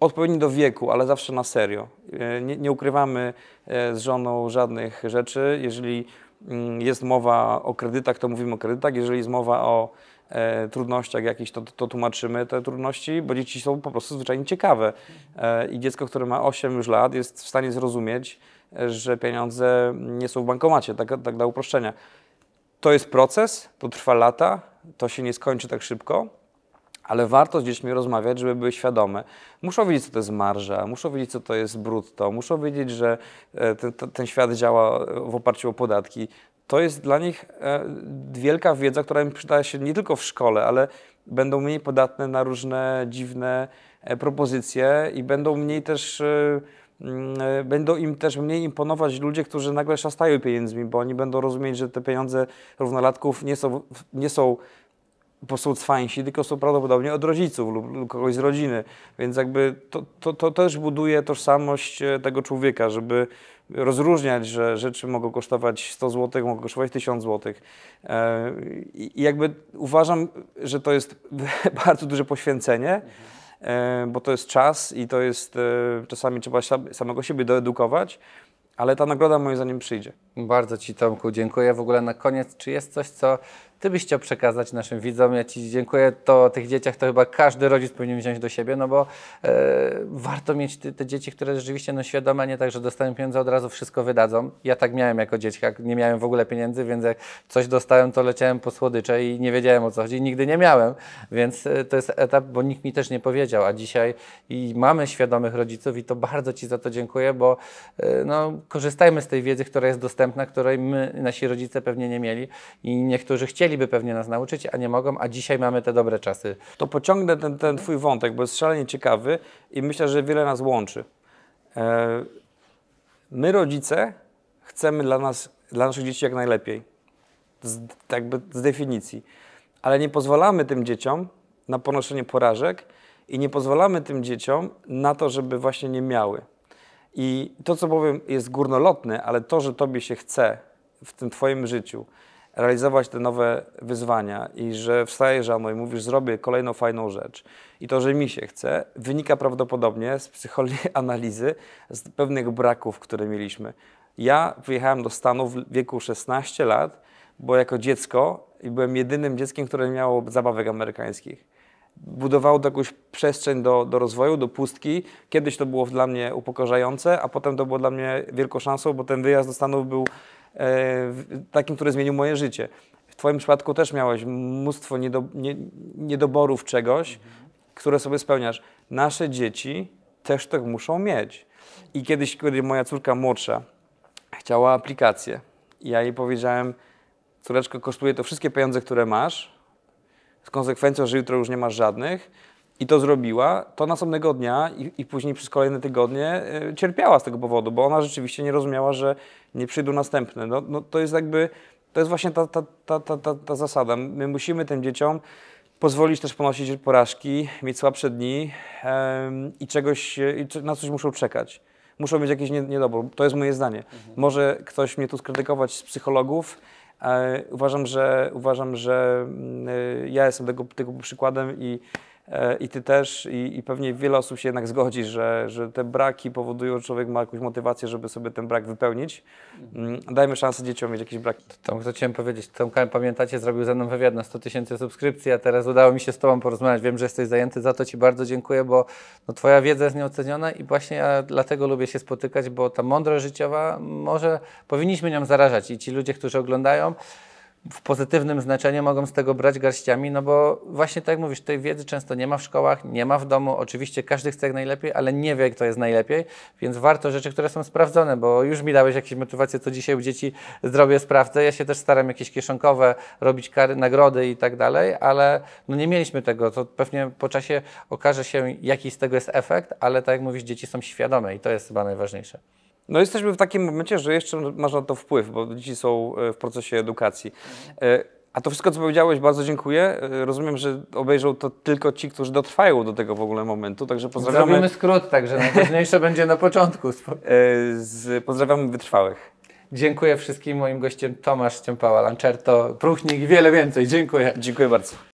odpowiednie do wieku, ale zawsze na serio. E, nie, nie, ukrywamy e, z żoną żadnych rzeczy. Jeżeli Mm, jest mowa o kredytach, to mówimy o kredytach. Jeżeli jest mowa o e, trudnościach jakichś, to, to tłumaczymy te trudności, bo dzieci są po prostu zwyczajnie ciekawe. E, I dziecko, które ma 8 już lat, jest w stanie zrozumieć, e, że pieniądze nie są w bankomacie, tak, tak dla uproszczenia. To jest proces, to trwa lata, to się nie skończy tak szybko ale warto z dziećmi rozmawiać, żeby były świadome. Muszą wiedzieć, co to jest marża, muszą wiedzieć, co to jest brutto, muszą wiedzieć, że e, ten, ten świat działa w oparciu o podatki. To jest dla nich e, wielka wiedza, która im przyda się nie tylko w szkole, ale będą mniej podatne na różne dziwne e, propozycje i będą mniej też mm, będą im też mniej imponować ludzie, którzy nagle szastają pieniędzmi, bo oni będą rozumieć, że te pieniądze równolatków nie są, nie są bo są cwańsi, tylko są prawdopodobnie od rodziców lub, lub kogoś z rodziny. Więc jakby to, to, to, też buduje tożsamość e, tego człowieka, żeby rozróżniać, że rzeczy mogą kosztować 100 zł, mogą kosztować 1000 zł. E, I jakby uważam, że to jest bardzo duże poświęcenie, e, bo to jest czas i to jest czasami trzeba samego siebie doedukować, ale ta nagroda moim zdaniem przyjdzie. Bardzo Ci Tomku dziękuję. W ogóle na koniec, czy jest coś, co ty byś chciał przekazać naszym widzom? Ja Ci dziękuję. To o tych dzieciach to chyba każdy rodzic powinien wziąć do siebie, no bo e, warto mieć te, te, dzieci, które rzeczywiście no, świadome, nie tak, że dostają pieniądze, od razu wszystko wydadzą. Ja tak miałem jako dziecko, nie miałem w ogóle pieniędzy, więc jak coś dostałem, to leciałem po słodycze i nie wiedziałem o co chodzi. Nigdy nie miałem, więc e, to jest etap, bo nikt mi też nie powiedział, a dzisiaj i mamy świadomych rodziców i to bardzo Ci za to dziękuję, bo e, no, korzystajmy z tej wiedzy, która jest dostępna, której my, nasi rodzice pewnie nie mieli i niektórzy chcieli chcieliby pewnie nas nauczyć, a nie mogą, a dzisiaj mamy te dobre czasy. To pociągnę ten, ten Twój wątek, bo jest szalenie ciekawy i myślę, że wiele nas łączy. E, my, rodzice, chcemy dla, nas, dla naszych dzieci jak najlepiej, z, jakby z definicji, ale nie pozwalamy tym dzieciom na ponoszenie porażek i nie pozwalamy tym dzieciom na to, żeby właśnie nie miały. I to, co powiem, jest górnolotne, ale to, że tobie się chce w tym twoim życiu, realizować te nowe wyzwania i że wstajesz rano i mówisz, zrobię kolejną fajną rzecz i to, że mi się chce, wynika prawdopodobnie z psychoanalizy, z pewnych braków, które mieliśmy. Ja wyjechałem do Stanów w wieku 16 lat, bo jako dziecko i byłem jedynym dzieckiem, które miało zabawek amerykańskich. Budowało to jakąś przestrzeń do, do rozwoju, do pustki. Kiedyś to było dla mnie upokarzające, a potem to było dla mnie wielką szansą, bo ten wyjazd do Stanów był E, takim, który zmienił moje życie. W Twoim przypadku też miałeś mnóstwo niedo, nie, niedoborów czegoś, mhm. które sobie spełniasz. Nasze dzieci też tak muszą mieć. I kiedyś, kiedy moja córka młodsza chciała aplikację, ja jej powiedziałem, córeczko, kosztuje to wszystkie pieniądze, które masz, z konsekwencją, że jutro już nie masz żadnych, i to zrobiła, to następnego dnia i, i później przez kolejne tygodnie y, cierpiała z tego powodu, bo ona rzeczywiście nie rozumiała, że nie przyjdą następne. No, no to jest jakby, to jest właśnie ta, ta, ta, ta, ta, ta zasada. My musimy tym dzieciom pozwolić też ponosić porażki, mieć słabsze dni i czegoś, yy, na coś muszą czekać. Muszą mieć jakieś niedobór. To jest moje zdanie. Mhm. Może ktoś mnie tu skrytykować z psychologów. E, uważam, że, uważam, że mm, ja jestem tego, tego przykładem i E, i ty też i, i, pewnie wiele osób się jednak zgodzi, że, że te braki powodują, że człowiek ma jakąś motywację, żeby sobie ten brak wypełnić. Mm, dajmy szansę dzieciom mieć jakieś braki. To, co chciałem powiedzieć, Tomka, pamiętacie, zrobił ze mną wywiad na 100 tysięcy subskrypcji, a teraz udało mi się z Tobą porozmawiać. Wiem, że jesteś zajęty, za to Ci bardzo dziękuję, bo no, Twoja wiedza jest nieoceniona i właśnie ja dlatego lubię się spotykać, bo ta mądrość życiowa może powinniśmy nią zarażać i ci ludzie, którzy oglądają, w pozytywnym znaczeniu mogą z tego brać garściami, no bo właśnie tak jak mówisz, tej wiedzy często nie ma w szkołach, nie ma w domu. Oczywiście każdy chce jak najlepiej, ale nie wie, kto jest najlepiej, więc warto rzeczy, które są sprawdzone, bo już mi dałeś jakieś motywacje, co dzisiaj u dzieci zrobię, sprawdzę. Ja się też staram jakieś kieszonkowe robić kary, nagrody i tak dalej, ale no nie mieliśmy tego. To pewnie po czasie okaże się, jaki z tego jest efekt, ale tak jak mówisz, dzieci są świadome i to jest chyba najważniejsze. No jesteśmy w takim momencie, że jeszcze masz na to wpływ, bo dzieci są e, w procesie edukacji. E, a to wszystko, co powiedziałeś, bardzo dziękuję. E, rozumiem, że obejrzą to tylko ci, którzy dotrwają do tego w ogóle momentu, także pozdrawiamy. Zrobimy skrót, także najważniejsze będzie na początku. Z, pozdrawiamy wytrwałych. Dziękuję wszystkim moim gościem Tomasz Ciępała, Lancerto, Pruchnik i wiele więcej. Dziękuję. Dziękuję bardzo.